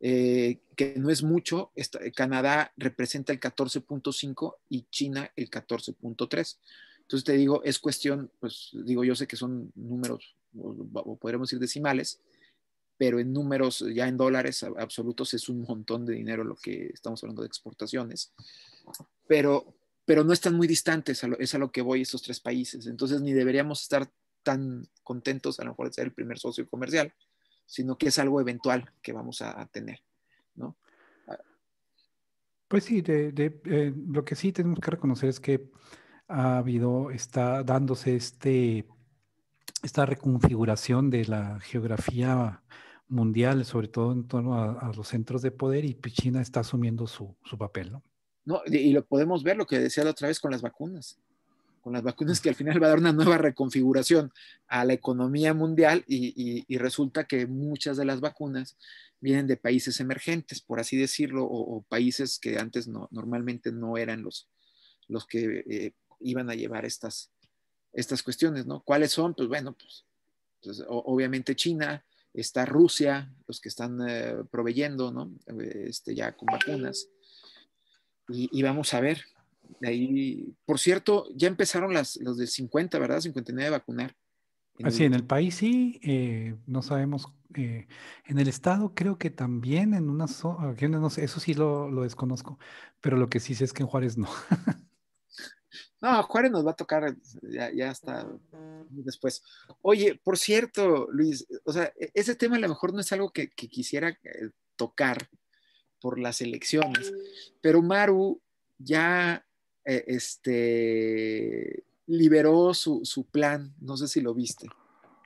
eh, que no es mucho, Canadá representa el 14.5% y China el 14.3%. Entonces te digo, es cuestión, pues digo, yo sé que son números, o, podremos decir decimales, pero en números, ya en dólares absolutos, es un montón de dinero lo que estamos hablando de exportaciones. Pero, pero no están muy distantes, es a lo que voy esos tres países. Entonces, ni deberíamos estar tan contentos a lo mejor de ser el primer socio comercial, sino que es algo eventual que vamos a, tener, ¿no? Pues sí, de, eh, lo que sí tenemos que reconocer es que ha habido, está dándose este, esta reconfiguración de la geografía mundial, sobre todo en torno a, los centros de poder, y pues China está asumiendo su, papel, ¿no? y lo podemos ver, lo que decía la otra vez con las vacunas, con las vacunas que al final va a dar una nueva reconfiguración a la economía mundial y, resulta que muchas de las vacunas vienen de países emergentes, por así decirlo, o, países que antes no, normalmente no eran los, los que eh, iban a llevar estas, estas cuestiones, ¿no? ¿Cuáles son? Pues bueno, pues, pues obviamente China, está Rusia, los que están eh, proveyendo, ¿no? Eh, este, ya con vacunas. Y, vamos a ver. Ahí, por cierto, ya empezaron las, los de 50, ¿verdad? 59 a vacunar. Así, en el país sí, eh, no sabemos. en el estado creo que también en una zona, no sé, eso sí lo, lo, desconozco, pero lo que sí sé es que en Juárez no. No, Juárez nos va a tocar, ya, ya está después. Oye, por cierto, Luis, o sea, e-, ese tema a lo mejor no es algo que, quisiera eh, tocar por las elecciones, pero Maru ya e-, este, liberó su, plan, no sé si lo viste,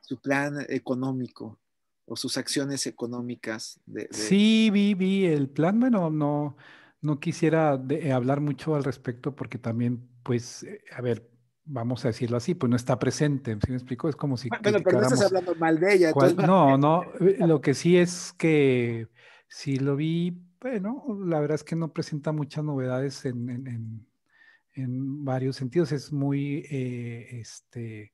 su plan económico o sus acciones económicas. Sí, vi, vi el plan, bueno, no, no quisiera hablar mucho al respecto porque también pues, eh, a ver, vamos a decirlo así, pues no está presente, ¿si me explico? Es como si... Bueno, pero no estás hablando mal de ella. No, no, eh, lo que sí es que si lo vi, bueno, la verdad es que no presenta muchas novedades en, varios sentidos, es muy, eh, este,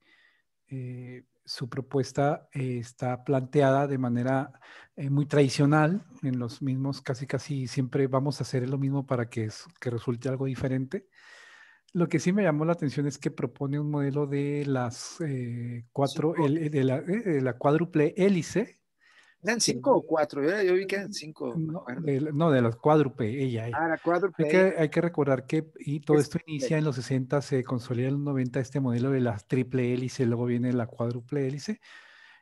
su propuesta está planteada de manera muy tradicional, en los mismos, casi casi siempre vamos a hacer lo mismo para que, que resulte algo diferente. Lo que sí me llamó la atención es que propone un modelo de las eh, cuatro, eh, eh, de, la, cuádruple hélice. ¿Eran cinco o cuatro? Yo, vi que eran cinco. No, de, las cuádruple, ella. Ah, la cuádruple. E. Hay que, recordar que y todo esto inicia en los 60, se consolida en los 90 este modelo de las triple hélice, luego viene la cuádruple hélice.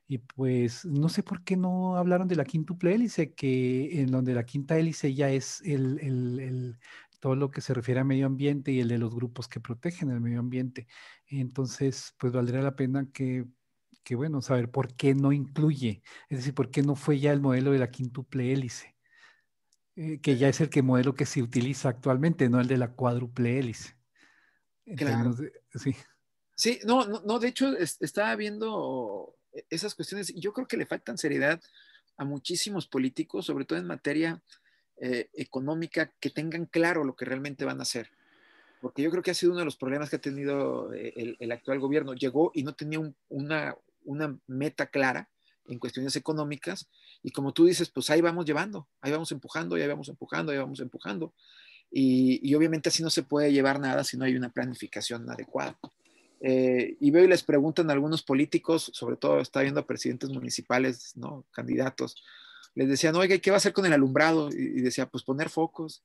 Y pues no sé por qué no hablaron de la quíntuple hélice, que en donde la quinta hélice ya es el, el todo lo que se refiere a medio ambiente y el de los grupos que protegen el medio ambiente. Entonces, pues valdría la pena que, bueno, saber por qué no incluye, es decir, por qué no fue ya el modelo de la quintuple hélice, eh, que ya es el que modelo que se utiliza actualmente, no el de la cuádruple hélice. Claro. sí. Sí, no, no, de hecho estaba viendo e-, esas cuestiones. y Yo creo que le faltan seriedad a muchísimos políticos, sobre todo en materia eh, económica que tengan claro lo que realmente van a hacer. Porque yo creo que ha sido uno de los problemas que ha tenido eh, el, actual gobierno. Llegó y no tenía una, meta clara en cuestiones económicas y como tú dices, pues ahí vamos llevando, ahí vamos empujando, ahí vamos empujando, ahí vamos empujando. Y, obviamente así no se puede llevar nada si no hay una planificación adecuada. Eh, y veo y les preguntan algunos políticos, sobre todo está viendo a presidentes municipales, ¿no? candidatos, les decían, oiga, ¿qué va a hacer con el alumbrado? Y, decía, pues poner focos.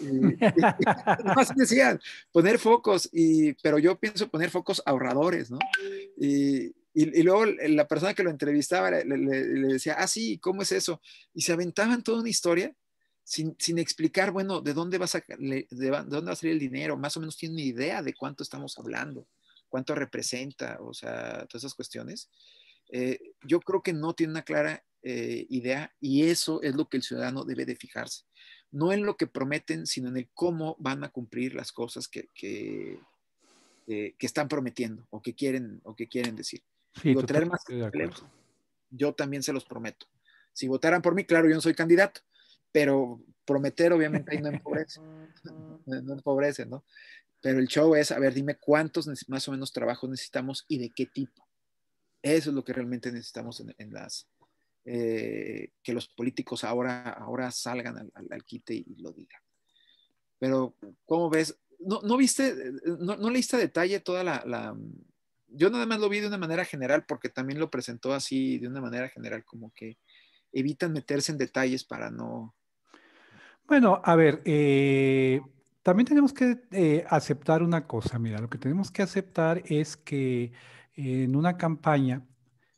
Y, decían, poner focos, y, pero yo pienso poner focos ahorradores, ¿no? Y, y, luego la persona que lo entrevistaba le, decía, ah, sí, ¿cómo es eso? Y se aventaban toda una historia sin, sin explicar, bueno, ¿de dónde, vas a, dónde va a salir el dinero? Más o menos tiene una idea de cuánto estamos hablando, cuánto representa, o sea, todas esas cuestiones. Eh, yo creo que no tiene una clara eh, idea y eso es lo que el ciudadano debe de fijarse. No en lo que prometen, sino en el cómo van a cumplir las cosas que, que, eh, están prometiendo o que quieren, o que quieren decir. más yo también se los prometo. Si votaran por mí, claro, yo no soy candidato, pero prometer obviamente ahí no empobrece, no empobrece, ¿no? Pero el show es, a ver, dime cuántos más o menos trabajos necesitamos y de qué tipo. Eso es lo que realmente necesitamos en las, eh, que los políticos ahora, ahora salgan al, quite y, lo digan. Pero, ¿cómo ves? ¿No, viste, no, leíste detalle toda la, Yo nada más lo vi de una manera general porque también lo presentó así, de una manera general, como que evitan meterse en detalles para no... Bueno, a ver, eh, también tenemos que eh, aceptar una cosa, mira, lo que tenemos que aceptar es que en una campaña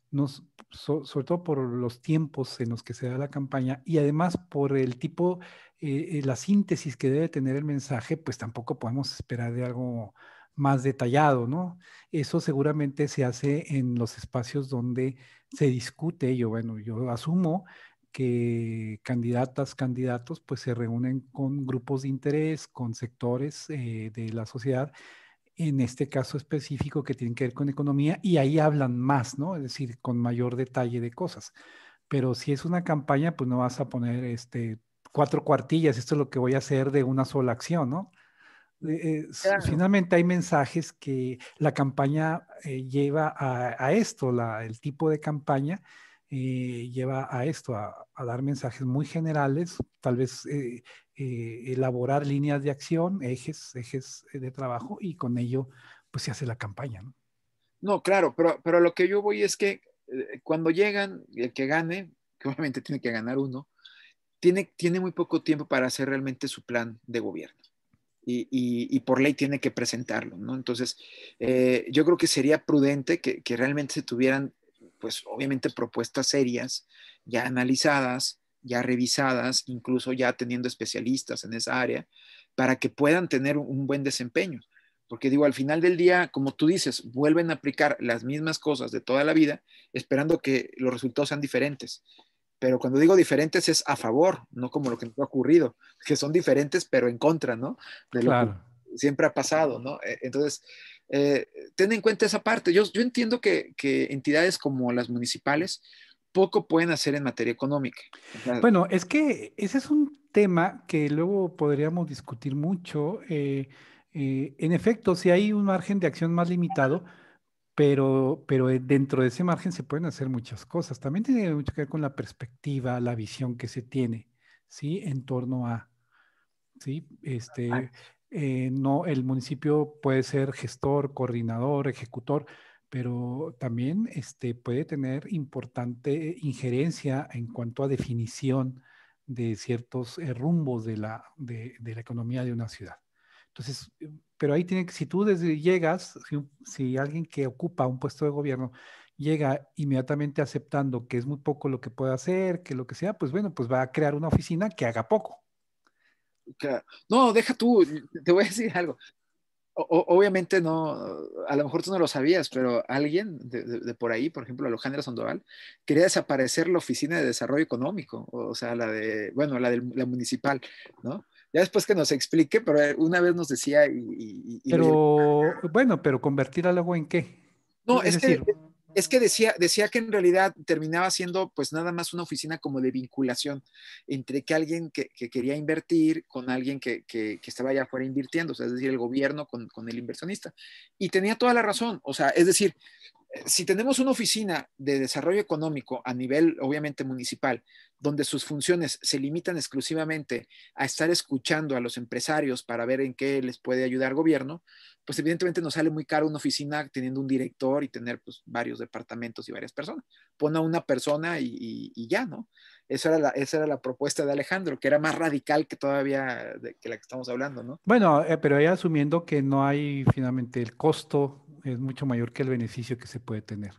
nos sobre todo por los tiempos en los que se da la campaña y además por el tipo, eh, eh, la síntesis que debe tener el mensaje, pues tampoco podemos esperar de algo más detallado, ¿no? Eso seguramente se hace en los espacios donde se discute. Yo, bueno, yo asumo que candidatas, candidatos, pues se reúnen con grupos de interés, con sectores eh, de la sociedad en este caso específico que tienen que ver con economía y ahí hablan más, ¿no? Es decir, con mayor detalle de cosas. Pero si es una campaña, pues no vas a poner este, cuatro cuartillas, esto es lo que voy a hacer de una sola acción, ¿no? Eh, finalmente hay mensajes que la campaña eh, lleva a, esto, el tipo de campaña eh, lleva a esto, a, dar mensajes muy generales, tal vez eh, eh, elaborar líneas de acción, ejes, ejes de trabajo y con ello pues se hace la campaña. No, claro, pero, pero lo que yo voy es que cuando llegan, el que gane, que obviamente tiene que ganar uno, tiene, tiene muy poco tiempo para hacer realmente su plan de gobierno. Y, y, por ley tiene que presentarlo, ¿no? Entonces, yo creo que sería prudente que, que, realmente se tuvieran pues obviamente propuestas serias, ya analizadas, ya revisadas, incluso ya teniendo especialistas en esa área, para que puedan tener un buen desempeño. Porque digo, al final del día, como tú dices, vuelven a aplicar las mismas cosas de toda la vida, esperando que los resultados sean diferentes. Pero cuando digo diferentes es a favor, no como lo que nos ha ocurrido, que son diferentes pero en contra, ¿no? De lo que siempre ha pasado, ¿no? E-, entonces, eh, ten en cuenta esa parte. Yo, entiendo que, entidades como las municipales poco pueden hacer en materia económica. Bueno, es que ese es un tema que luego podríamos discutir mucho. Eh, eh, en efecto, si hay un margen de acción más limitado, pero, pero dentro de ese margen se pueden hacer muchas cosas. También tiene mucho que ver con la perspectiva, la visión que se tiene, ¿sí? En torno a, ¿sí? Este, eh, no, el municipio puede ser gestor, coordinador, ejecutor, pero también este, puede tener importante injerencia en cuanto a definición de ciertos eh, rumbos de la, de, la economía de una ciudad. Entonces, eh, pero ahí tiene que, si tú llegas, si, alguien que ocupa un puesto de gobierno llega inmediatamente aceptando que es muy poco lo que puede hacer, que lo que sea, pues bueno, pues va a crear una oficina que haga poco. No, deja tú, te voy a decir algo. obviamente no, a lo mejor tú no lo sabías, pero alguien de, por ahí, por ejemplo, Alejandra Sandoval, quería desaparecer la Oficina de Desarrollo Económico, o, sea, la de, bueno, la, de la municipal, ¿no? Ya después que nos explique, pero eh, una vez nos decía y... pero, bueno, pero convertir al agua en qué? No, es, decir, que es que decía, decía que en realidad terminaba siendo pues nada más una oficina como de vinculación entre que alguien que, quería invertir con alguien que, que, estaba allá afuera invirtiendo, o sea, es decir, el gobierno con, con el inversionista. Y tenía toda la razón, o sea, es decir, si tenemos una oficina de desarrollo económico a nivel, obviamente, municipal, donde sus funciones se limitan exclusivamente a estar escuchando a los empresarios para ver en qué les puede ayudar el gobierno, pues evidentemente nos sale muy caro una oficina teniendo un director y tener pues, varios departamentos y varias personas. Pon a una persona y ya, ¿no? Esa era, la, propuesta de Alejandro, que era más radical que todavía la que estamos hablando, ¿no? Bueno, eh, pero ahí asumiendo que no hay finalmente el costo es mucho mayor que el beneficio que se puede tener.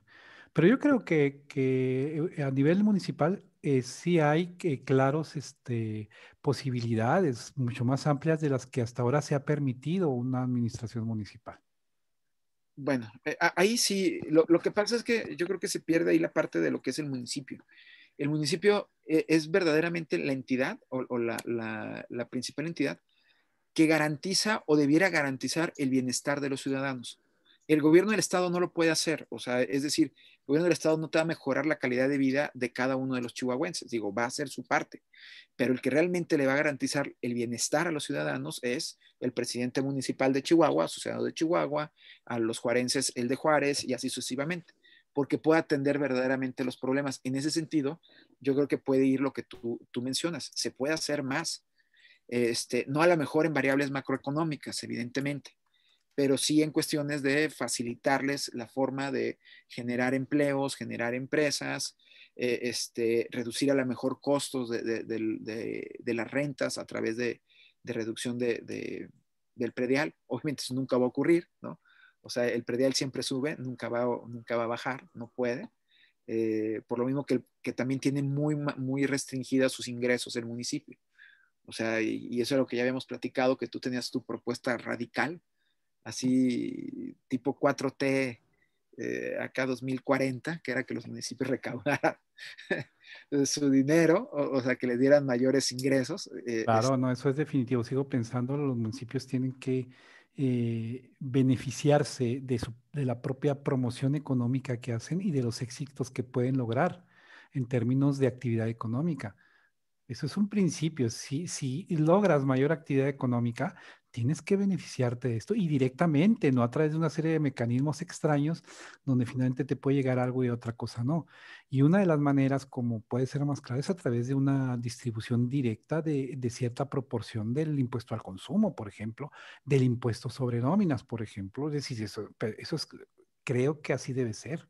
Pero yo creo que, eh, a nivel municipal eh, sí hay claros este, posibilidades mucho más amplias de las que hasta ahora se ha permitido una administración municipal. Bueno, ahí sí, lo, que pasa es que yo creo que se pierde ahí la parte de lo que es el municipio el municipio e-, es verdaderamente la entidad o, la, la, principal entidad que garantiza o debiera garantizar el bienestar de los ciudadanos. El gobierno del Estado no lo puede hacer, o sea, es decir, el gobierno del Estado no te va a mejorar la calidad de vida de cada uno de los chihuahuenses, digo, va a hacer su parte, pero el que realmente le va a garantizar el bienestar a los ciudadanos es el presidente municipal de Chihuahua, asociado de Chihuahua, a los juarenses el de Juárez y así sucesivamente porque puede atender verdaderamente los problemas. En ese sentido, yo creo que puede ir lo que tú, mencionas, se puede hacer más, este, no a lo mejor en variables macroeconómicas, evidentemente, pero sí en cuestiones de facilitarles la forma de generar empleos, generar empresas, e, este, reducir a lo mejor costos de, de las rentas a través de, reducción del predial. Obviamente eso nunca va a ocurrir, ¿no? O sea, el predial siempre sube, nunca va, nunca va a bajar, no puede. Eh, por lo mismo que, también tiene muy, muy restringidas sus ingresos el municipio. O sea, y, eso es lo que ya habíamos platicado, que tú tenías tu propuesta radical, así tipo 4T eh, acá 2040, que era que los municipios recaudaran su dinero, o, sea, que le dieran mayores ingresos. Eh, claro, no, eso es definitivo. Sigo pensando, los municipios tienen que eh, beneficiarse de, de, la propia promoción económica que hacen y de los éxitos que pueden lograr en términos de actividad económica. Eso es un principio. Si, logras mayor actividad económica, tienes que beneficiarte de esto y directamente, no a través de una serie de mecanismos extraños donde finalmente te puede llegar algo y otra cosa no. Y una de las maneras como puede ser más clara es a través de una distribución directa de, cierta proporción del impuesto al consumo, por ejemplo, del impuesto sobre nóminas, por ejemplo. decir, eso, creo que así debe ser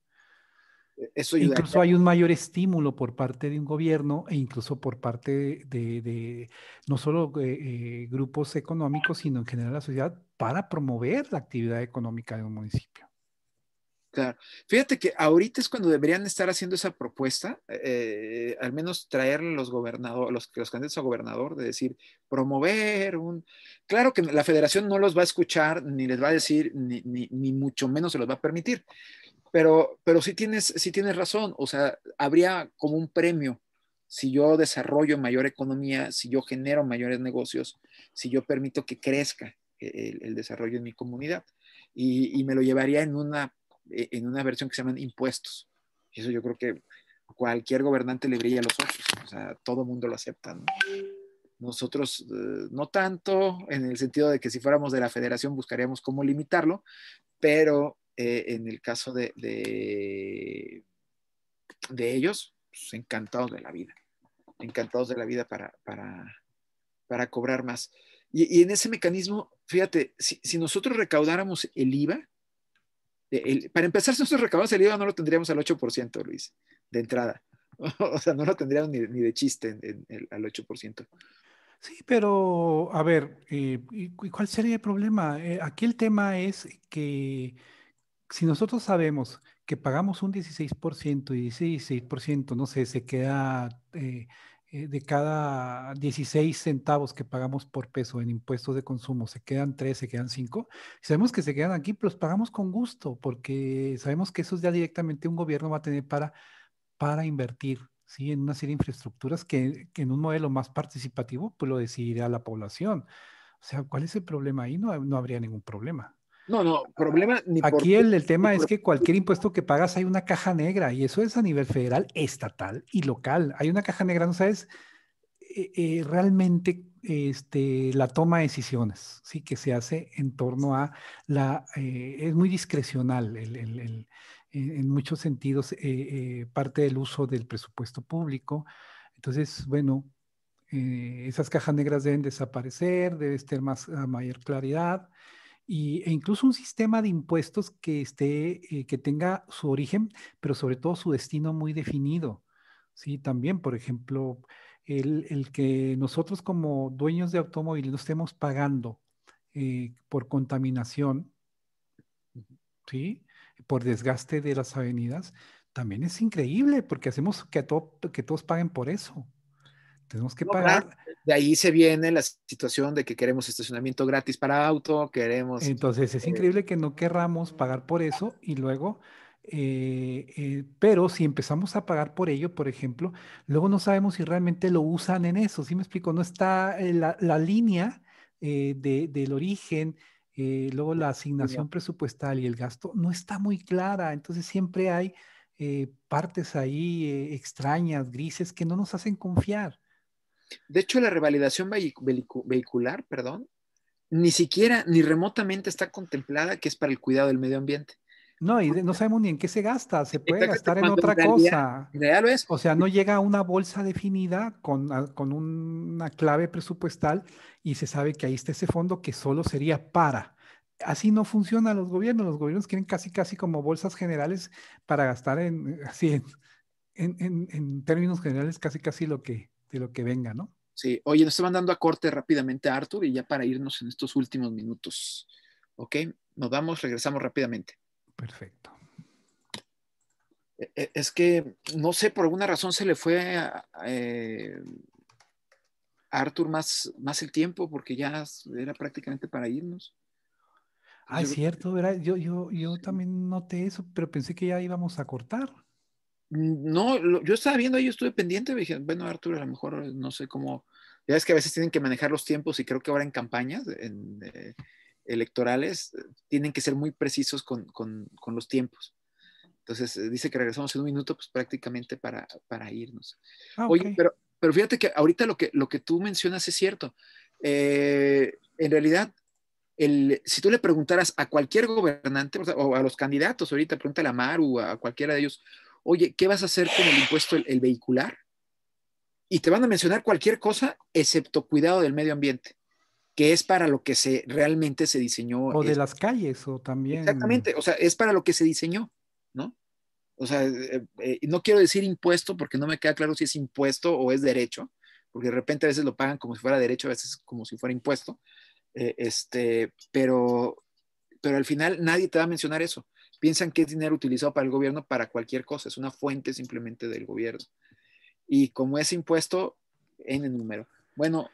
incluso hay un mayor estímulo por parte de un gobierno e incluso por parte de, no solo eh, eh, grupos económicos, sino en general la sociedad para promover la actividad económica de un municipio. Claro. Fíjate que ahorita es cuando deberían estar haciendo esa propuesta, eh, al menos traerle los gobernadores, los, los candidatos a gobernador, de decir, promover un... Claro que la federación no los va a escuchar, ni les va a decir, ni, ni, ni mucho menos se los va a permitir, pero, pero sí, tienes, tienes razón, o sea, habría como un premio si yo desarrollo mayor economía, si yo genero mayores negocios, si yo permito que crezca el, desarrollo en mi comunidad. Y, me lo llevaría en una, e, en una versión que se llaman impuestos. Eso yo creo que cualquier gobernante le brilla los ojos, o sea, todo mundo lo acepta. Nosotros eh, no tanto, en el sentido de que si fuéramos de la federación buscaríamos cómo limitarlo, pero eh, en el caso de, de, ellos, pues, encantados de la vida, encantados de la vida para, para, para cobrar más. Y, en ese mecanismo, fíjate, si, si nosotros recaudáramos el IVA, eh, para empezar, si nosotros recaudáramos el IVA no lo tendríamos al 8%, Luis, de entrada. O sea, no lo tendríamos ni, de chiste al 8%. Sí, pero a ver, eh, ¿cuál sería el problema? Eh, aquí el tema es que si nosotros sabemos que pagamos un 16% y 16%, no sé, se queda eh, eh, de cada 16 centavos que pagamos por peso en impuestos de consumo, se quedan 3, se quedan 5, sabemos que se quedan aquí, pero pues, los pagamos con gusto porque sabemos que eso ya directamente un gobierno va a tener para, para invertir. ¿sí? en una serie de infraestructuras que, en un modelo más participativo pues lo decidirá la población. O sea, ¿cuál es el problema ahí? No, no habría ningún problema. No, no, problema Aquí el, tema es que cualquier impuesto que pagas hay una caja negra y eso es a nivel federal, estatal y local. Hay una caja negra, no sabes eh, eh, realmente este, la toma de decisiones, sí, que se hace en torno a la, eh, es muy discrecional en muchos sentidos parte del uso del presupuesto público. Entonces, bueno, esas cajas negras deben desaparecer, debe estar más, mayor claridad y, e incluso un sistema de impuestos que, esté, eh, que tenga su origen, pero sobre todo su destino muy definido. Sí, también, por ejemplo, el, que nosotros como dueños de automóviles no estemos pagando eh, por contaminación, ¿sí? por desgaste de las avenidas, también es increíble porque hacemos que, que todos paguen por eso. Tenemos que pagar. De ahí se viene la situación de que queremos estacionamiento gratis para auto, queremos... Entonces es eh, increíble que no querramos pagar por eso y luego... Eh, eh, pero si empezamos a pagar por ello, por ejemplo, luego no sabemos si realmente lo usan en eso. si me explico? No está la, línea del origen, luego la asignación presupuestal y el gasto no está muy clara. Entonces siempre hay partes ahí extrañas, grises, que no nos hacen confiar. De hecho, la revalidación vehicular, perdón, ni siquiera, ni remotamente está contemplada que es para el cuidado del medio ambiente. No, y no sabemos ni en qué se gasta, se puede gastar en otra cosa. es. O sea, no llega a una bolsa definida con, ah, con una clave presupuestal y se sabe que ahí está ese fondo que solo sería para. Así no funcionan los gobiernos, los gobiernos quieren casi, casi como bolsas generales para gastar en, así, en, en términos generales, casi, casi lo que, de lo que venga, ¿no? Sí, oye, nos están dando a corte rápidamente a Arthur y ya para irnos en estos últimos minutos. ¿Ok? Nos vamos, regresamos rápidamente. Perfecto. E, e, es que, no sé, por alguna razón se le fue eh, a, Arthur más, más el tiempo porque ya era prácticamente para irnos. Ah, es cierto, Yo, yo, yo también noté eso, pero pensé que ya íbamos a cortar no, yo estaba viendo ahí, estuve pendiente, dije, bueno, Arturo, a lo mejor eh, no sé cómo, ya es que a veces tienen que manejar los tiempos y creo que ahora en campañas eh, electorales eh, tienen que ser muy precisos con, los tiempos. Entonces dice que regresamos en un minuto, pues prácticamente para, irnos. Ah, pero, pero fíjate que ahorita lo que, lo que tú mencionas es cierto. en realidad, el, si tú le preguntaras a cualquier gobernante o a los candidatos, ahorita pregúntale a Maru, a cualquiera de ellos, oye, ¿qué vas a hacer con el impuesto el, vehicular? Y te van a mencionar cualquier cosa excepto cuidado del medio ambiente que es para lo que se realmente se diseñó. O de las calles, o también. Exactamente, o sea, es para lo que se diseñó, ¿no? O sea, eh, eh, no quiero decir impuesto porque no me queda claro si es impuesto o es derecho, porque de repente a veces lo pagan como si fuera derecho, a veces como si fuera impuesto, eh, este, pero, pero al final nadie te va a mencionar eso piensan que es dinero utilizado para el gobierno para cualquier cosa, es una fuente simplemente del gobierno. Y como es impuesto, en el número. Bueno,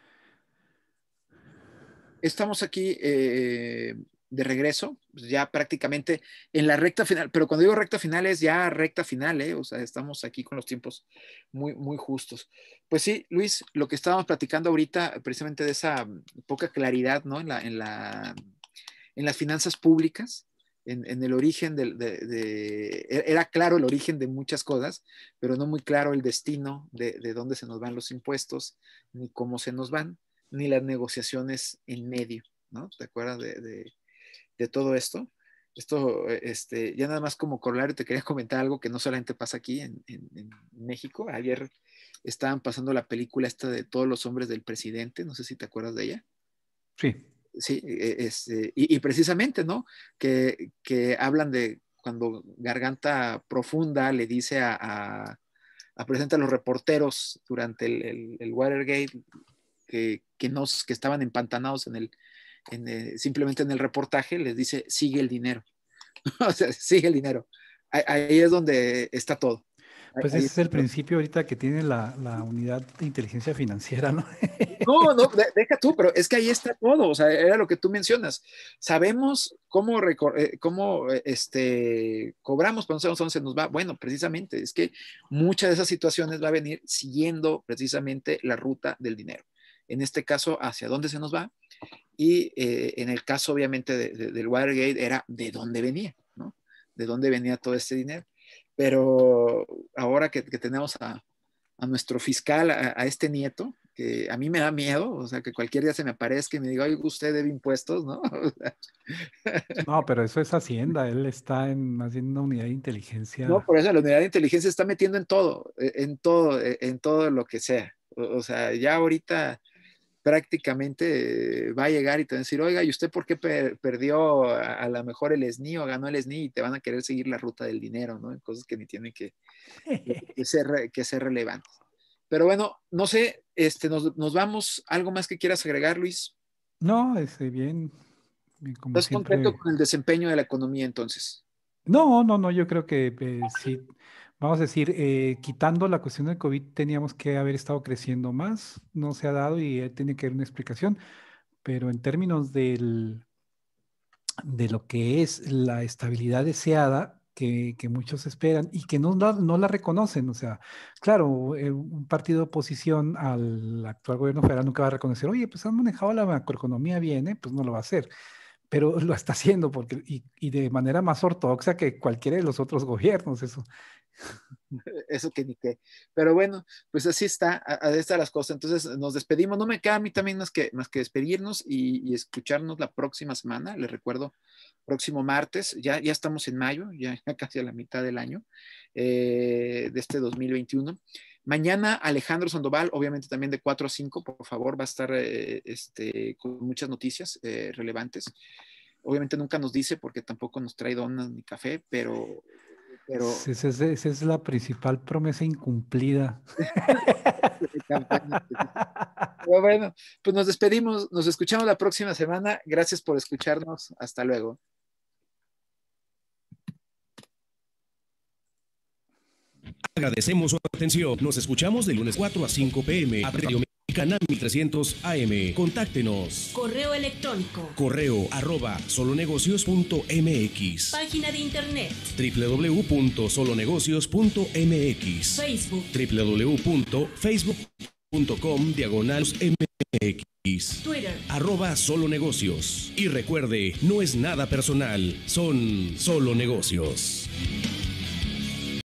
estamos aquí eh, de regreso, pues ya prácticamente en la recta final, pero cuando digo recta final es ya recta final, eh, o sea, estamos aquí con los tiempos muy, muy justos. Pues sí, Luis, lo que estábamos platicando ahorita, precisamente de esa poca claridad, ¿no? En la, en en las finanzas públicas, en, el origen de, e, era claro el origen de muchas cosas, pero no muy claro el destino de, dónde se nos van los impuestos, ni cómo se nos van, ni las negociaciones en medio, ¿no? ¿Te acuerdas de, todo esto? Esto, e, este, ya nada más como corolario te quería comentar algo que no solamente pasa aquí en, en México. Ayer estaban pasando la película esta de todos los hombres del presidente, no sé si te acuerdas de ella. Sí. Sí, e, este, y, precisamente, ¿no? Que, hablan de cuando Garganta Profunda le dice a, a, a presenta los reporteros durante el, Watergate que, que, nos, que estaban empantanados en el, en eh, simplemente en el reportaje, les dice, sigue el dinero. o sea, sigue el dinero. ahí es donde está todo. Pues ese es el principio ahorita que tiene la, unidad de inteligencia financiera, ¿no? No, no, deja tú, pero es que ahí está todo, o sea, era lo que tú mencionas. Sabemos cómo, eh, cómo eh, este, cobramos, pero no sabemos dónde se nos va. Bueno, precisamente, es que muchas de esas situaciones va a venir siguiendo precisamente la ruta del dinero. En este caso, hacia dónde se nos va. Y eh, en el caso, obviamente, del Watergate, era de dónde venía, ¿no? De dónde venía todo este dinero. Pero ahora que, tenemos a, nuestro fiscal, a, este nieto, que a mí me da miedo, o sea, que cualquier día se me aparezca y me diga, ay usted debe impuestos, ¿no? no, pero eso es Hacienda, él está haciendo una unidad de inteligencia. No, por eso la unidad de inteligencia está metiendo en todo, e, en todo, e, en todo lo que sea. o sea, ya ahorita prácticamente eh, va a llegar y te va a decir, oiga, ¿y usted por qué perdió a, la lo mejor el SNI o ganó el SNI? Y te van a querer seguir la ruta del dinero, ¿no? cosas que ni tienen que, ser, que ser relevantes. Pero bueno, no sé, este, nos, nos, vamos. ¿Algo más que quieras agregar, Luis? No, estoy bien. bien ¿Estás concreto con el desempeño de la economía entonces? No, no, no, yo creo que eh, sí vamos a decir, eh, quitando la cuestión del COVID, teníamos que haber estado creciendo más, no se ha dado y eh, tiene que haber una explicación, pero en términos del, de lo que es la estabilidad deseada, que, que, muchos esperan y que no, no, la reconocen. O sea, claro, eh, un partido de oposición al actual gobierno federal nunca va a reconocer, oye, pues han manejado la macroeconomía bien, pues no lo va a hacer. Pero lo está haciendo porque, y, y, de manera más ortodoxa que cualquiera de los otros gobiernos. Eso, Eso que ni qué. Pero bueno, pues así está, a, están las cosas. Entonces nos despedimos. No me queda a mí también más que, más que despedirnos y, escucharnos la próxima semana. Les recuerdo, próximo martes, ya, ya estamos en mayo, ya casi a la mitad del año eh, de este 2021. Mañana Alejandro Sandoval, obviamente también de 4 a 5, por favor, va a estar eh, este, con muchas noticias eh, relevantes. Obviamente nunca nos dice porque tampoco nos trae donas ni café, pero pero... Esa es, la principal promesa incumplida. bueno, pues nos despedimos, nos escuchamos la próxima semana. Gracias por escucharnos. Hasta luego. Agradecemos su atención. Nos escuchamos de lunes 4 a 5 pm. Canal 1300 AM. Contáctenos. Correo electrónico. Correo arroba solonegocios.mx. Página de internet. www.solonegocios.mx. Facebook. www.facebook.com diagonalmx. Twitter. Arroba Solo Y recuerde, no es nada personal, son solo negocios.